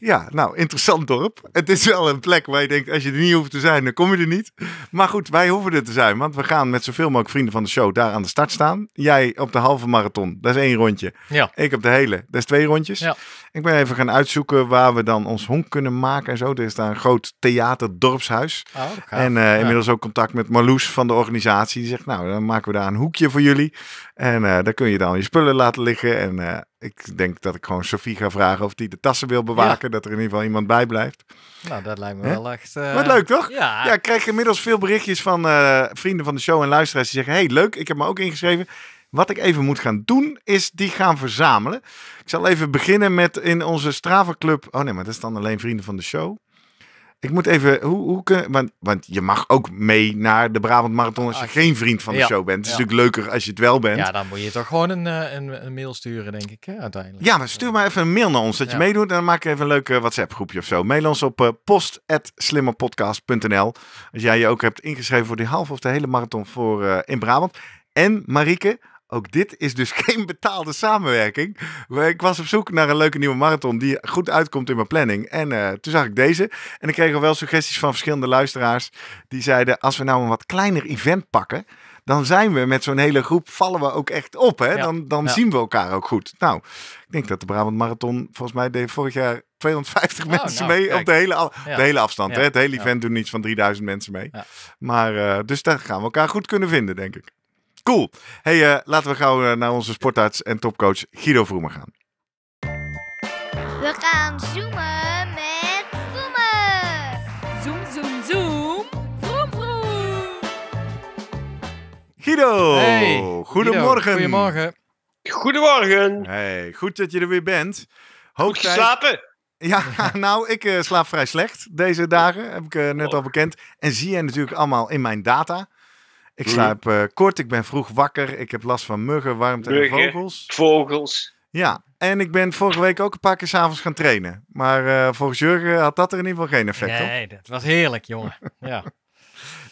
S2: Ja, nou, interessant dorp. Het is wel een plek waar je denkt, als je er niet hoeft te zijn, dan kom je er niet. Maar goed, wij hoeven er te zijn, want we gaan met zoveel mogelijk vrienden van de show daar aan de start staan. Jij op de halve marathon, dat is één rondje. Ja. Ik op de hele, dat is twee rondjes. Ja. Ik ben even gaan uitzoeken waar we dan ons honk kunnen maken en zo. Er is daar een groot theater, dorpshuis. Oh, en eh, inmiddels ook contact met Marloes van de organisatie. Die zegt, nou, dan maken we daar een hoekje voor jullie. En uh, daar kun je dan je spullen laten liggen en... Eh, ik denk dat ik gewoon Sofie ga vragen of die de tassen wil bewaken. Dat er in ieder geval iemand bij blijft. Nou, dat lijkt me wel echt... Eh, Wat leuk, toch? Ja. ja. Ik krijg inmiddels veel berichtjes van eh, vrienden van de show en luisteraars die zeggen... hey, leuk, ik heb me ook ingeschreven. Wat ik even moet gaan doen, is die gaan verzamelen. Ik zal even beginnen met in onze Strava Club... Oh nee, maar dat is dan alleen vrienden van de show. Ik moet even, hoe, hoe kun, want, want je mag ook mee naar de Brabant Marathon als je geen vriend van de show bent. Het is natuurlijk leuker als je het wel bent. Ja, dan moet je
S3: toch gewoon een, eh, een, een mail sturen, denk ik, hè,
S2: uiteindelijk. Ja, maar stuur maar even een mail naar ons dat je meedoet. En dan maak ik even een leuk WhatsApp groepje of zo. Mail ons op uh, eh, post.slimmerpodcast.nl als jij je ook hebt ingeschreven voor die half of de hele marathon voor, eh, in Brabant. En Marieke, ook dit is dus geen betaalde samenwerking. Ik was op zoek naar een leuke nieuwe marathon die goed uitkomt in mijn planning. En eh, toen zag ik deze. En ik kreeg al wel suggesties van verschillende luisteraars. Die zeiden, als we nou een wat kleiner event pakken dan zijn we met zo'n hele groep, vallen we ook echt op. Hè? dan dan zien we elkaar ook goed. Nou, ik denk dat de Brabant Marathon, volgens mij deed vorig jaar 250 mensen nou, mee op de hele, de hele afstand. Hè? Het hele event doet niets van 3000 mensen mee. Maar eh, dus daar gaan we elkaar goed kunnen vinden, denk ik. Cool. hey, eh, laten we gauw eh, naar onze sportarts en topcoach Guido Vroemer gaan. We gaan zoomen met
S3: Vroemer. Zoom, zoom, zoom. Vroom, vroom.
S2: Guido, hey, goedemorgen. goedemorgen. Goedemorgen. Hey, goed dat je er weer bent. Hoog slapen. Ja, nou, ik eh, slaap vrij slecht deze dagen, heb ik net oh. al bekend. En zie je natuurlijk allemaal in mijn data. Ik mm. slaap eh, kort, ik ben vroeg wakker, ik heb last van muggen, warmte en vogels. Vogels. Ja, en ik ben vorige week ook een paar keer s'avonds gaan trainen. Maar uh, volgens Jurgen had dat er in ieder geval geen effect op. Nee, dat was heerlijk, jongen. ja.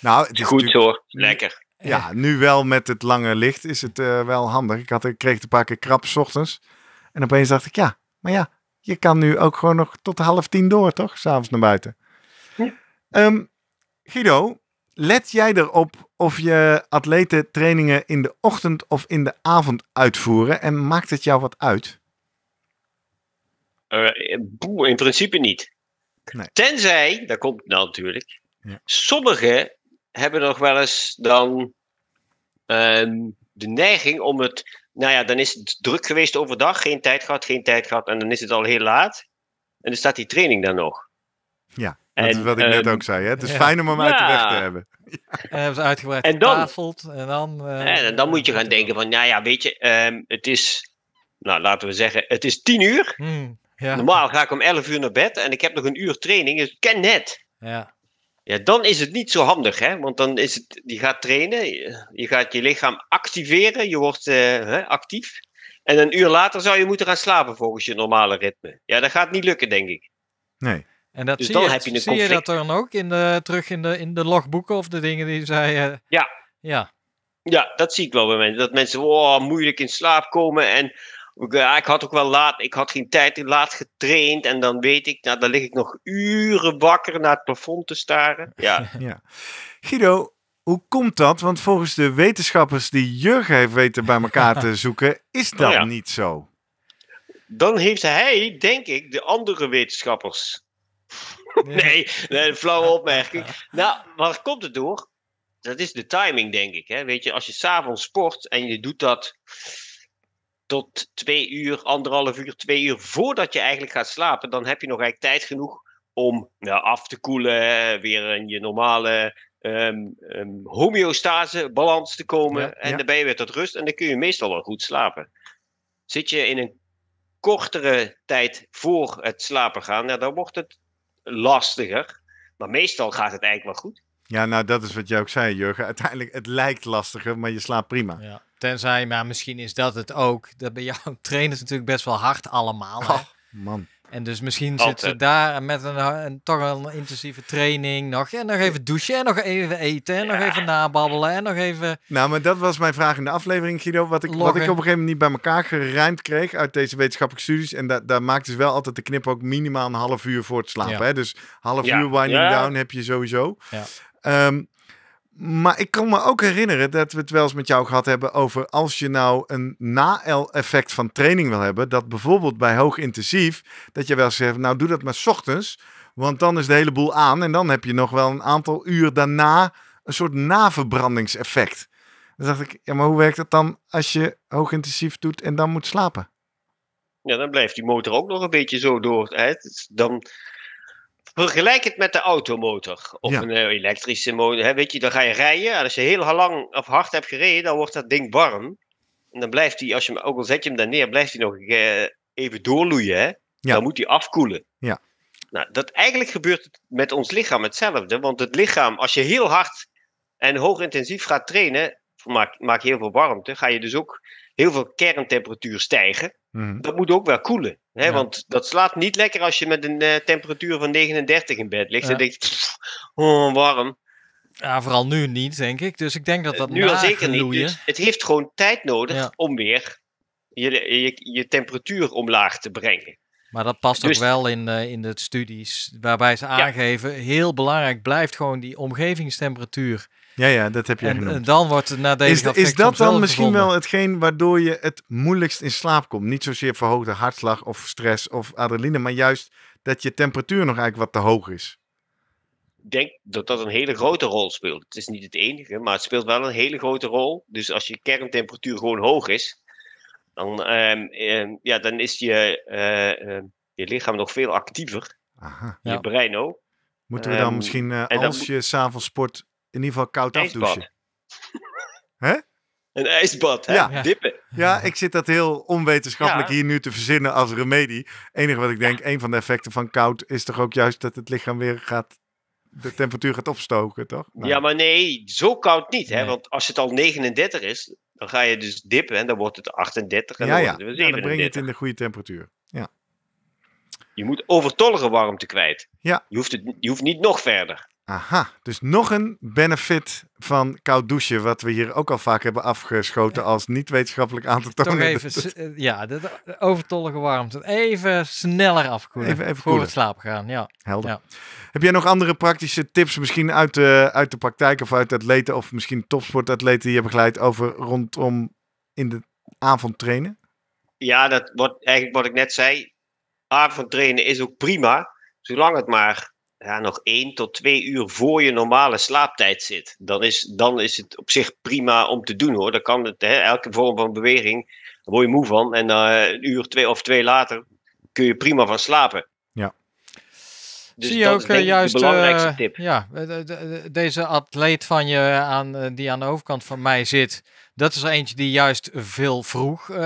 S2: nou, het is Goed
S1: hoor, lekker. Ja,
S2: nu wel met het lange licht is het eh, wel handig. Ik, had, ik kreeg een paar keer krap s ochtends. En opeens dacht ik, ja, maar ja, je kan nu ook gewoon nog tot half tien door, toch? S'avonds naar buiten. Ja. Ehm, Guido, Let jij erop of je atleten trainingen in de ochtend of in de avond uitvoeren en maakt het jou wat uit?
S1: Uh, in principe niet. Nee. Tenzij, daar komt nou natuurlijk, ja. sommigen hebben nog wel eens dan ehm, de neiging om het. Nou ja, dan is het druk geweest overdag, geen tijd gehad, geen tijd gehad en dan is het al heel laat. En dan staat die training dan nog.
S2: Ja. Dat is wat ik net ehm, ook zei. Hè? Het is fijn om hem uit de weg te hebben.
S3: En hebben ze uitgebreid en dan,
S1: En eh, eh, dan, moet je gaan denken van, nou ja, weet je, ehm, het is, nou laten we zeggen, het is tien uur. Hmm, Normaal ga ik om elf uur naar bed en ik heb nog een uur training, dus ik ken net. Ja. Ja, dan is het niet zo handig, hè? want dan is het, je gaat trainen, je gaat je lichaam activeren, je wordt eh, actief. En een uur later zou je moeten gaan slapen volgens je normale ritme. Ja, dat gaat niet lukken, denk ik.
S3: Nee. En
S1: dat dus zie dan je, heb je een zie je dat
S3: dan ook in de, terug in de, in de logboeken of de dingen die zij... Eh,
S1: ja. ja. Ja, dat zie ik wel bij mensen. Dat mensen oh, moeilijk in slaap komen en ik had ook wel laat, ik had geen tijd, laat getraind en dan weet ik, nou, dan lig ik nog uren wakker naar het plafond te staren.
S2: Ja. ja. Guido, hoe komt dat? Want volgens de wetenschappers die Jurgen heeft weten bij elkaar te zoeken, is oh dat niet zo.
S1: Dan heeft hij, denk ik, de andere wetenschappers nee, nee, een flauwe opmerking. Nou, waar komt het door? Dat is de timing, denk ik. Hè? Weet je, als je s'avonds sport en je doet dat tot twee uur, anderhalf uur, twee uur voordat je eigenlijk gaat slapen, dan heb je nog eigenlijk tijd genoeg om nou, af te koelen, weer in je normale um, homeostase balans te komen. en ja. dan ben je weer tot rust en dan kun je meestal wel goed slapen. Zit je in een kortere tijd voor het slapen gaan, nou, dan wordt het lastiger. Maar meestal gaat het eigenlijk wel goed.
S2: Ja, nou dat is wat jij ook zei, Jurgen. Uiteindelijk, het lijkt lastiger, maar je slaapt prima. Ja.
S3: Tenzij, maar misschien is dat het ook. Dat bij jou trainers natuurlijk best wel hard allemaal. Oh, man. En dus misschien zit ze eh, daar met een, een, toch een intensieve training nog. En nog even douchen en nog even eten en nog even nababbelen en nog even...
S2: Nou, maar dat was mijn vraag in de aflevering, Guido. Wat ik, wat ik op een gegeven moment niet bij elkaar geruimd kreeg uit deze wetenschappelijke studies. En da daar maakt dus wel altijd de knip ook minimaal een half uur voor het slapen. Hè? Dus half uur winding down heb je sowieso. Ja. Ehm, maar ik kan me ook herinneren dat we het wel eens met jou gehad hebben over als je nou een na-effect van training wil hebben, dat bijvoorbeeld bij hoog intensief, dat je wel zegt, nou doe dat maar s ochtends, want dan is de hele boel aan en dan heb je nog wel een aantal uur daarna een soort naverbrandingseffect. Dan dacht ik, ja maar hoe werkt dat dan als je hoog intensief doet en dan moet slapen?
S1: Ja, dan blijft die motor ook nog een beetje zo door. Hè? Dan Vergelijk het met de automotor of een eh, elektrische motor. Hè, weet je, dan ga je rijden. En als je heel lang of hard hebt gereden, dan wordt dat ding warm. En dan blijft hij, als je hem, ook al zet je hem daar neer, blijft hij nog eh, even doorloeien. Hè? Dan moet hij afkoelen. Ja. Nou, dat eigenlijk gebeurt met ons lichaam hetzelfde. Want het lichaam, als je heel hard en hoog intensief gaat trainen, maak, maak je heel veel warmte. Ga je dus ook heel veel kerntemperatuur stijgen. Mhm. Dat moet ook wel koelen. Hè? Want dat slaat niet lekker als je met een eh, temperatuur van 39 in bed ligt. En denk je, oh, warm. Ja, vooral nu
S3: niet, denk ik. Dus ik denk dat eh, dat. nu al zeker niet. Dus
S1: het heeft gewoon tijd nodig om weer je, je, temperatuur omlaag te brengen.
S3: Maar dat past ook dus- wel in, eh, in de studies waarbij ze aangeven, heel belangrijk blijft gewoon die omgevingstemperatuur ja, ja, dat heb je genoemd. Eh, dan wordt het nadelig. Is, is dat dan misschien wel
S2: hetgeen waardoor je het moeilijkst in slaap komt? Niet zozeer verhoogde hartslag of stress of adrenaline, maar juist dat je temperatuur nog eigenlijk wat te hoog is.
S1: Ik denk dat dat een hele grote rol speelt. Het is niet het enige, maar het speelt wel een hele grote rol. Dus als je kerntemperatuur gewoon hoog is, dan, ehm, ehm, ja, dan is je, eh, ehm, je lichaam nog veel actiever. Aha, je brein ook. Moeten we dan misschien, eh, als dan
S2: je s'avonds sport, in ieder geval koud ijsbad. afdouchen. Hè?
S1: Een ijsbad, hè? Ja. Dippen.
S2: Ja, ik zit dat heel onwetenschappelijk hier nu te verzinnen als remedie. enige wat ik denk, een van de effecten van koud is toch ook juist dat het lichaam weer gaat de temperatuur gaat opstoken, toch? Nou.
S1: Ja, maar nee, zo koud niet. Hè? Want als het al 39 is, dan ga je dus dippen en dan wordt het 38 en dan wordt het weer ja, dan breng je het in
S2: de goede temperatuur. Ja.
S1: Je moet overtollige warmte kwijt. Ja. Je, hoeft het, je hoeft niet nog verder.
S2: Aha, dus nog een benefit van koud douchen, wat we hier ook al vaak hebben afgeschoten als niet wetenschappelijk aan te tonen. Toch even,
S3: eh, ja, de overtollige warmte. Even sneller afkoelen even, even voor het slapen gaan, ja. Helder.
S2: Heb jij nog andere praktische tips, misschien uit de, uit de praktijk of uit atleten of misschien topsportatleten die je begeleidt over rondom in de avond trainen?
S1: Ja, dat wordt eigenlijk wat ik net zei. Avond trainen is ook prima, zolang het maar ja, nog één tot twee uur voor je normale slaaptijd zit, dan is, dan is het op zich prima om te doen hoor. Dan kan het, hè, elke vorm van beweging, word je moe van. En uh, een uur twee of twee later kun je prima van slapen. Ja. Dus Zie je
S2: ook eh, is, juist
S3: eh, tip. ja, deze atleet van je aan, die aan de overkant van mij zit, dat is er eentje die juist veel vroeg uh,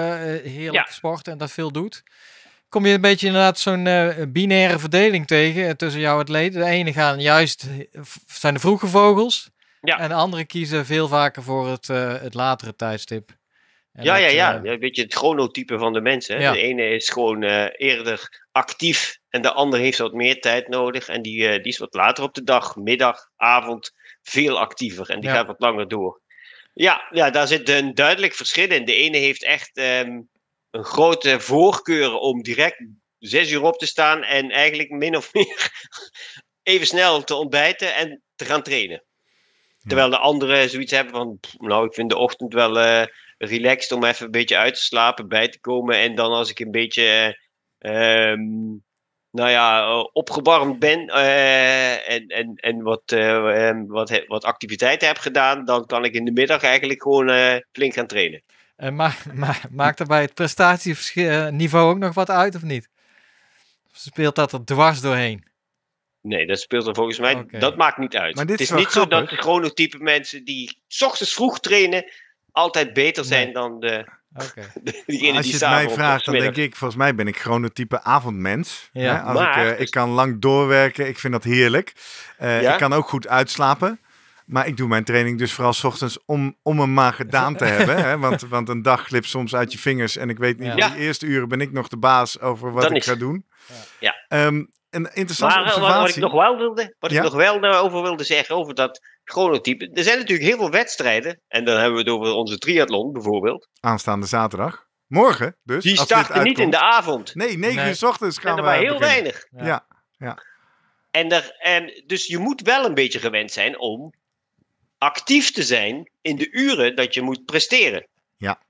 S3: heerlijk sport en dat veel doet kom je een beetje inderdaad zo'n eh, binaire verdeling tegen eh, tussen jou en het De ene gaan juist, zijn de vroege vogels. Ja. En de andere kiezen veel vaker voor het, eh, het latere tijdstip.
S1: ja, ja, ja. Een beetje het chronotype van de mensen. De ene is gewoon eerder actief en de ander heeft wat meer tijd nodig. En die, die is wat later op de dag, middag, avond veel actiever. En die gaat wat langer door. Ja, ja, daar zit een duidelijk verschil in. De ene heeft echt ehm, een grote voorkeur om direct zes uur op te staan en eigenlijk min of meer even snel te ontbijten en te gaan trainen. Terwijl de anderen zoiets hebben van, nou, ik vind de ochtend wel eh, relaxed om even een beetje uit te slapen, bij te komen. En dan als ik een beetje, eh, ehm, nou ja, eh, opgewarmd ben en, en, en wat, ehm, wat, wat activiteiten heb gedaan, dan kan ik in de middag eigenlijk gewoon flink gaan trainen.
S3: Eh, maar, maakt er bij het prestatieniveau eh, ook nog wat uit of niet? Of speelt dat er dwars doorheen?
S1: Nee, dat speelt er volgens mij. Dat maakt niet uit. het is, is niet zo dat de chronotype mensen die s ochtends vroeg trainen altijd beter zijn dan de. Okay. als je het mij vraagt, dan denk
S2: ik, volgens mij ben ik chronotype avondmens. Ja. Hè? maar, eh, dus ik, kan lang doorwerken, ik vind dat heerlijk. Ik kan ook goed uitslapen. Maar ik doe mijn training dus vooral s ochtends om, om een maag gedaan te hebben. Hè? Want, want een dag glipt soms uit je vingers. En ik weet niet, in de eerste uren ben ik nog de baas over wat ik ga doen. Ja. Ehm, een interessante maar, observatie. Eh, wat ik nog wel, wilde,
S1: wat ik nog wel eh, over wilde zeggen, over dat chronotype. Er zijn natuurlijk heel veel wedstrijden. En dan hebben we het over onze triathlon bijvoorbeeld.
S2: Aanstaande zaterdag. Morgen dus. Die starten niet in de
S1: avond. Nee,
S2: 9 uur s ochtends gaan we. maar heel weinig. Ja. ja. ja.
S1: En, er, en dus je moet wel een beetje gewend zijn om actief te zijn in de uren dat je moet presteren.
S2: Ja,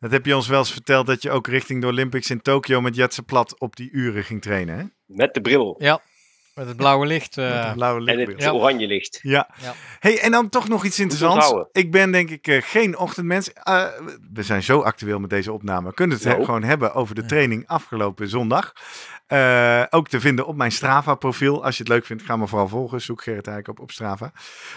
S2: dat heb je ons wel eens verteld dat je ook richting de Olympics in Tokio met Jetse Plat op die uren ging trainen, hè?
S1: Met de bril. Ja,
S3: met het blauwe licht. Eh, en
S2: het oranje licht. Ja. ja. Hey, en dan toch nog iets interessants. Ik ben denk ik eh, geen ochtendmens. Eh, we zijn zo actueel met deze opname. We kunnen het nou. gewoon hebben over de training afgelopen zondag. ook te vinden op mijn Strava-profiel. Als je het leuk vindt, ga me vooral volgen. Zoek Gerrit Eijk op, op Strava.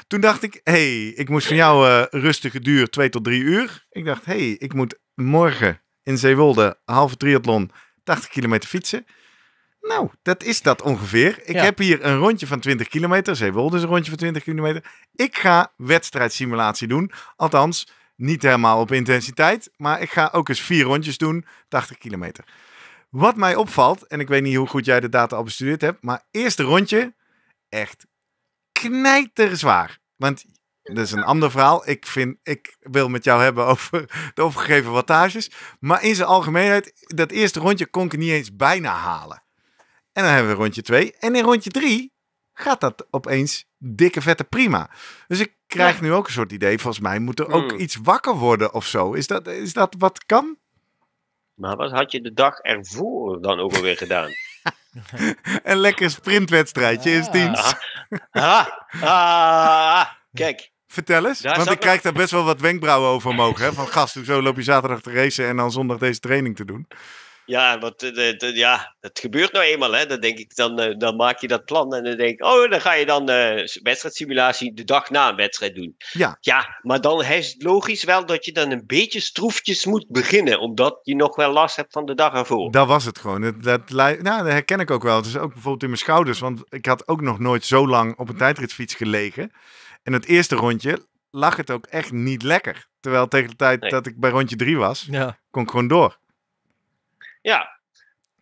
S2: Toen dacht ik, hey, ik moest van jou rustige duur twee tot drie uur. Ik dacht, hey, ik moet morgen in Zeewolde halve triathlon 80 kilometer fietsen. Nou, dat is dat ongeveer. Ik heb hier een rondje van 20 kilometer. Zeewolde is een rondje van 20 kilometer. Ik ga wedstrijdsimulatie doen. Althans, niet helemaal op intensiteit. Maar ik ga ook eens vier rondjes doen, 80 kilometer. Wat mij opvalt, en ik weet niet hoe goed jij de data al bestudeerd hebt. Maar eerste rondje, echt knijterzwaar. Want dat is een ander verhaal. Ik, vind, ik wil met jou hebben over de opgegeven wattages. Maar in zijn algemeenheid, dat eerste rondje kon ik niet eens bijna halen. En dan hebben we rondje 2. En in rondje 3 gaat dat opeens dikke vette prima. Dus ik krijg nu ook een soort idee. Volgens mij moet er ook hmm. iets wakker worden of zo. Is dat, is dat wat kan? Maar
S1: wat had je de dag ervoor dan ook alweer gedaan?
S2: een lekker sprintwedstrijdje is ah. dienst. Ah. Ah. ah. Kijk. Vertel eens, want ik krijg daar best wel wat wenkbrauwen over mogen. Hè? Van gast, zo loop je zaterdag te racen en dan zondag deze training te doen? Ja, want
S1: de, ja, dat gebeurt nou eenmaal. Hè. Dan, denk ik, dan, eh, dan maak je dat plan en dan denk ik, oh, dan ga je dan uh, wedstrijdsimulatie de dag na een wedstrijd doen. Ja. ja, maar dan is het logisch wel dat je dan een beetje stroefjes moet beginnen, omdat je nog wel last hebt van de dag ervoor. Dat
S2: was het gewoon. Dat, nou, dat herken ik ook wel. Het is ook bijvoorbeeld in mijn schouders, want ik had ook nog nooit zo lang op een tijdritfiets gelegen. En het eerste rondje lag het ook echt niet lekker. Terwijl tegen de tijd dat ik bij rondje drie was, kon ik gewoon door.
S1: Ja.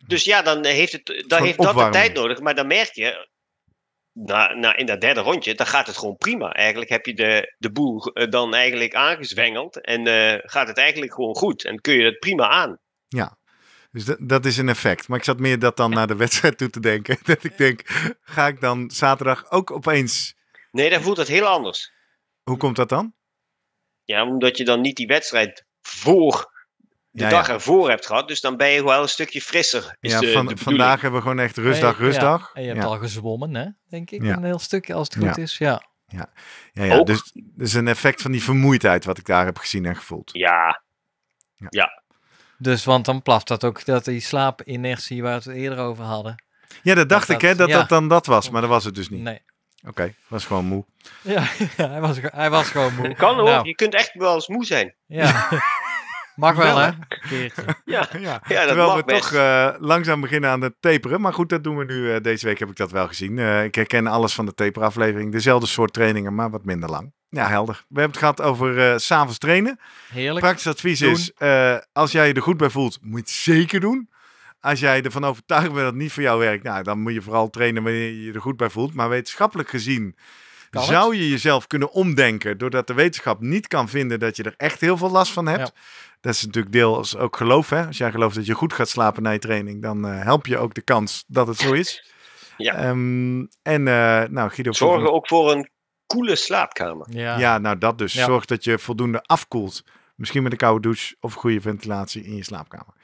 S1: Dus ja, dan heeft, het, dan heeft dat de tijd nodig. Maar dan merk je, na, na, in dat derde rondje, dan gaat het gewoon prima. Eigenlijk heb je de, de boel eh, dan eigenlijk aangezwengeld. En eh, gaat het eigenlijk gewoon goed. En kun je het prima aan.
S2: Ja, dus dat, dat, is een effect. Maar ik zat meer dat dan naar de wedstrijd toe te denken. Dat ik denk, ga ik dan zaterdag ook opeens.
S1: Nee, dan voelt het heel anders.
S2: Hoe komt dat dan?
S1: Ja, omdat je dan niet die wedstrijd
S2: voor de dag
S1: ervoor hebt gehad. Dus dan ben je wel een stukje frisser. Is ja, de,
S2: vandaag hebben we gewoon echt rustdag, rustdag. En je hebt al gezwommen,
S3: hè, denk ik, een heel stukje
S2: als het goed is. Ja. Ja, ja, ja. Dus, een effect van die vermoeidheid wat ik daar heb gezien en gevoeld. Ja. ja.
S3: Dus, want dan plaft dat ook, dat die slaapinertie waar we het eerder over hadden. Ja, dat dacht ik, hè, dat, dat
S2: dan dat was, maar dat was het dus niet. Nee. Oké, okay, was gewoon moe. Ja,
S3: hij, was, hij
S1: was gewoon moe. Kan hoor, nou. je kunt echt wel eens moe zijn. Ja. Mag wel, hè? Ja, ja. ja dat Terwijl we toch
S2: eh, langzaam beginnen aan het taperen. Maar goed, dat doen we nu. Eh, deze week heb ik dat wel gezien. Eh, ik herken alles van de taperaflevering. Dezelfde soort trainingen, maar wat minder lang. Ja, helder. We hebben het gehad over s s'avonds trainen. Heerlijk. Praktisch advies is, als jij je er goed bij voelt, moet je het zeker doen. Als jij ervan overtuigd bent dat het niet voor jou werkt, nou, dan moet je vooral trainen wanneer je je er goed bij voelt. Maar wetenschappelijk gezien zou je jezelf kunnen omdenken doordat de wetenschap niet kan vinden dat je er echt heel veel last van hebt? Dat is natuurlijk deels ook geloof. Hè? Als jij gelooft dat je goed gaat slapen na je training, dan eh, help je ook de kans dat het zo is. Ja. Ehm, en eh, nou, Guido. Zorgen
S1: ook voor een koele slaapkamer. Ja, ja nou dat dus. Zorg
S2: dat je voldoende afkoelt. Misschien met een koude douche of goede ventilatie in je slaapkamer.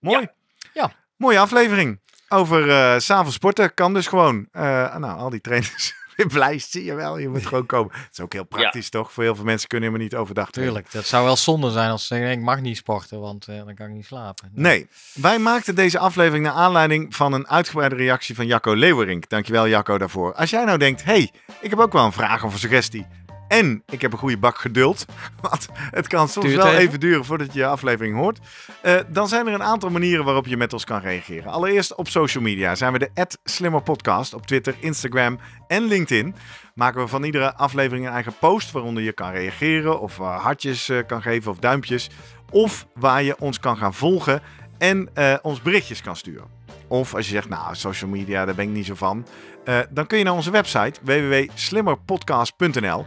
S2: Mooi. Ja. Mooie aflevering. Over uh, eh, s'avonds sporten kan dus gewoon. nou, al die trainers lijst, zie je wel. Je moet gewoon komen. Het is ook heel praktisch, toch? Voor heel veel mensen kunnen helemaal niet overdag Tuurlijk, dat
S3: zou wel zonde zijn als ze denken, ik mag niet sporten, want eh, dan kan ik niet slapen. Nee.
S2: wij maakten deze aflevering naar aanleiding van een uitgebreide reactie van Jacco Leeuwerink. Dankjewel Jacco daarvoor. Als jij nou denkt, hey, ik heb ook wel een vraag of een suggestie en ik heb een goede bak geduld. Want het kan soms wel even. duren voordat je je aflevering hoort. Eh, dan zijn er een aantal manieren waarop je met ons kan reageren. Allereerst op social media zijn we de @slimmerpodcast op Twitter, Instagram en LinkedIn. Maken we van iedere aflevering een eigen post waaronder je kan reageren of eh, hartjes eh, kan geven of duimpjes. Of waar je ons kan gaan volgen en ons berichtjes kan sturen. Of als je zegt, nou, social media, daar ben ik niet zo van. dan kun je naar onze website www.slimmerpodcast.nl.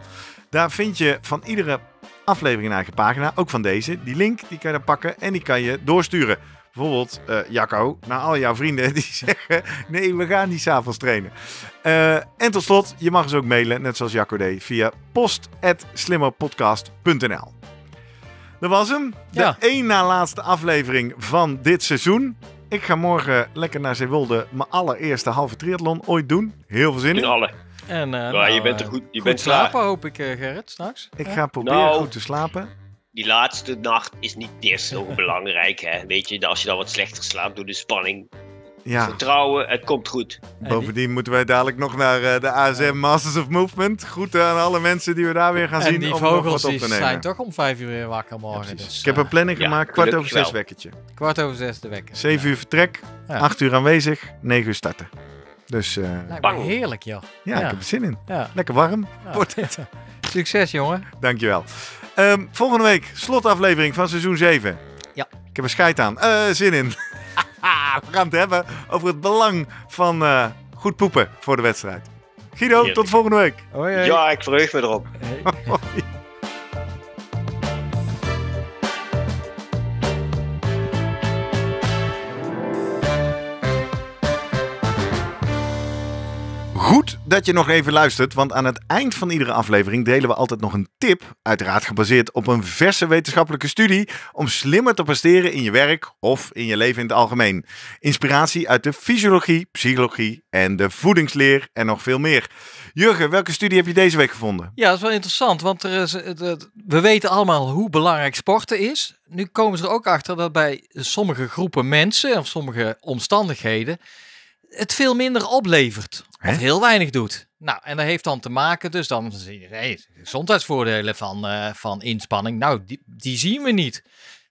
S2: Daar vind je van iedere aflevering een eigen pagina, ook van deze. Die link die kan je pakken en die kan je doorsturen. Bijvoorbeeld uh, Jacco, naar al jouw vrienden die zeggen: nee, we gaan niet s'avonds trainen. Eh, en tot slot, je mag ons ook mailen, net zoals Jacco deed, via post.slimmerpodcast.nl. Dat was hem. De één na laatste aflevering van dit seizoen. Ik ga morgen lekker naar Zeewolde mijn allereerste halve triathlon ooit doen. Heel veel zin in. In alle.
S1: En,
S3: eh, nou, je bent er eh, goed, je bent slapen, hoop ik, eh, Gerrit, straks. Ik ga proberen nou, goed
S2: te slapen.
S1: Die laatste nacht is niet eerst zo belangrijk, hè. Weet je, als je dan wat slechter slaapt door de spanning.
S2: Ja. Vertrouwen, het komt goed. Bovendien moeten wij dadelijk nog naar de ASM Masters of Movement. Groeten aan alle mensen die we daar weer gaan zien. Die om nog wat op te nemen. zijn
S3: toch om vijf uur weer wakker morgen. dus, ik heb een planning gemaakt, kwart over zes wekkertje. Kwart over zes de wekker.
S2: Zeven uur vertrek, acht uur aanwezig, negen uur starten. Dus, uh,
S3: heerlijk, joh. Ja, ja, ik heb
S2: er zin in. Lekker warm wordt Succes, jongen. Dankjewel. Um, volgende week, slotaflevering van seizoen 7. Ja. Ik heb er scheid aan. Eh, zin in. We gaan het hebben over het belang van eh, goed poepen voor de wedstrijd. Guido, tot volgende week. Hoi, Ja, ik verheug
S1: me erop. Hey.
S2: Goed dat je nog even luistert, want aan het eind van iedere aflevering delen we altijd nog een tip, uiteraard gebaseerd op een verse wetenschappelijke studie, om slimmer te presteren in je werk of in je leven in het algemeen. Inspiratie uit de fysiologie, psychologie en de voedingsleer en nog veel meer. Jurgen, welke studie heb je deze week gevonden?
S3: Ja, dat is wel interessant, want er we weten allemaal hoe belangrijk sporten is. Nu komen ze er ook achter dat bij sommige groepen mensen of sommige omstandigheden het veel minder oplevert. Hè? Of heel weinig doet. Nou, en dat heeft dan te maken, dus dan zie je hey, gezondheidsvoordelen van, eh, van inspanning. Nou, die, zien we niet.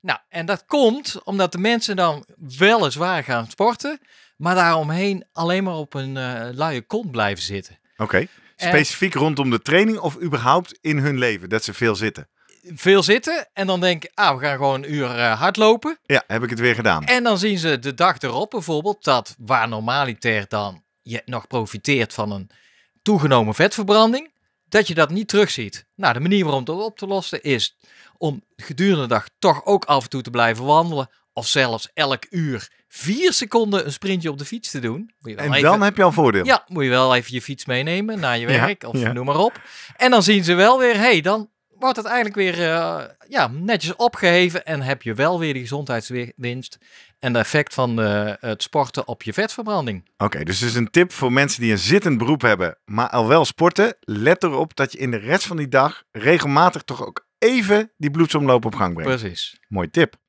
S3: Nou, en dat komt omdat de mensen dan weliswaar gaan sporten, maar daaromheen alleen maar op een uh, luie kont
S2: blijven zitten. Oké. Specifiek rondom de training of überhaupt in hun leven, dat ze veel zitten? veel zitten en dan denk ah, we gaan gewoon een uur uh, hardlopen. Ja, heb ik het weer gedaan.
S3: En dan zien ze de dag erop bijvoorbeeld dat waar normaliter dan je nog profiteert van een toegenomen vetverbranding, dat je dat niet terugziet. Nou, de manier waarom dat op te lossen is om gedurende de dag toch ook af en toe te blijven wandelen of zelfs elk uur vier seconden een sprintje op de fiets te doen. Moet je wel en dan heb je al voordeel. Ja, moet je wel even je fiets meenemen naar je werk of noem maar op. En dan zien ze wel weer, hey, dan wordt het eigenlijk weer eh, ja, netjes opgeheven en heb je wel weer de gezondheidswinst en de effect van eh, het
S2: sporten op je vetverbranding. Oké, dus dus een tip voor mensen die een zittend beroep hebben, maar al wel sporten. Let erop dat je in de rest van die dag regelmatig toch ook even die bloedsomloop op gang brengt. Precies. Mooi tip.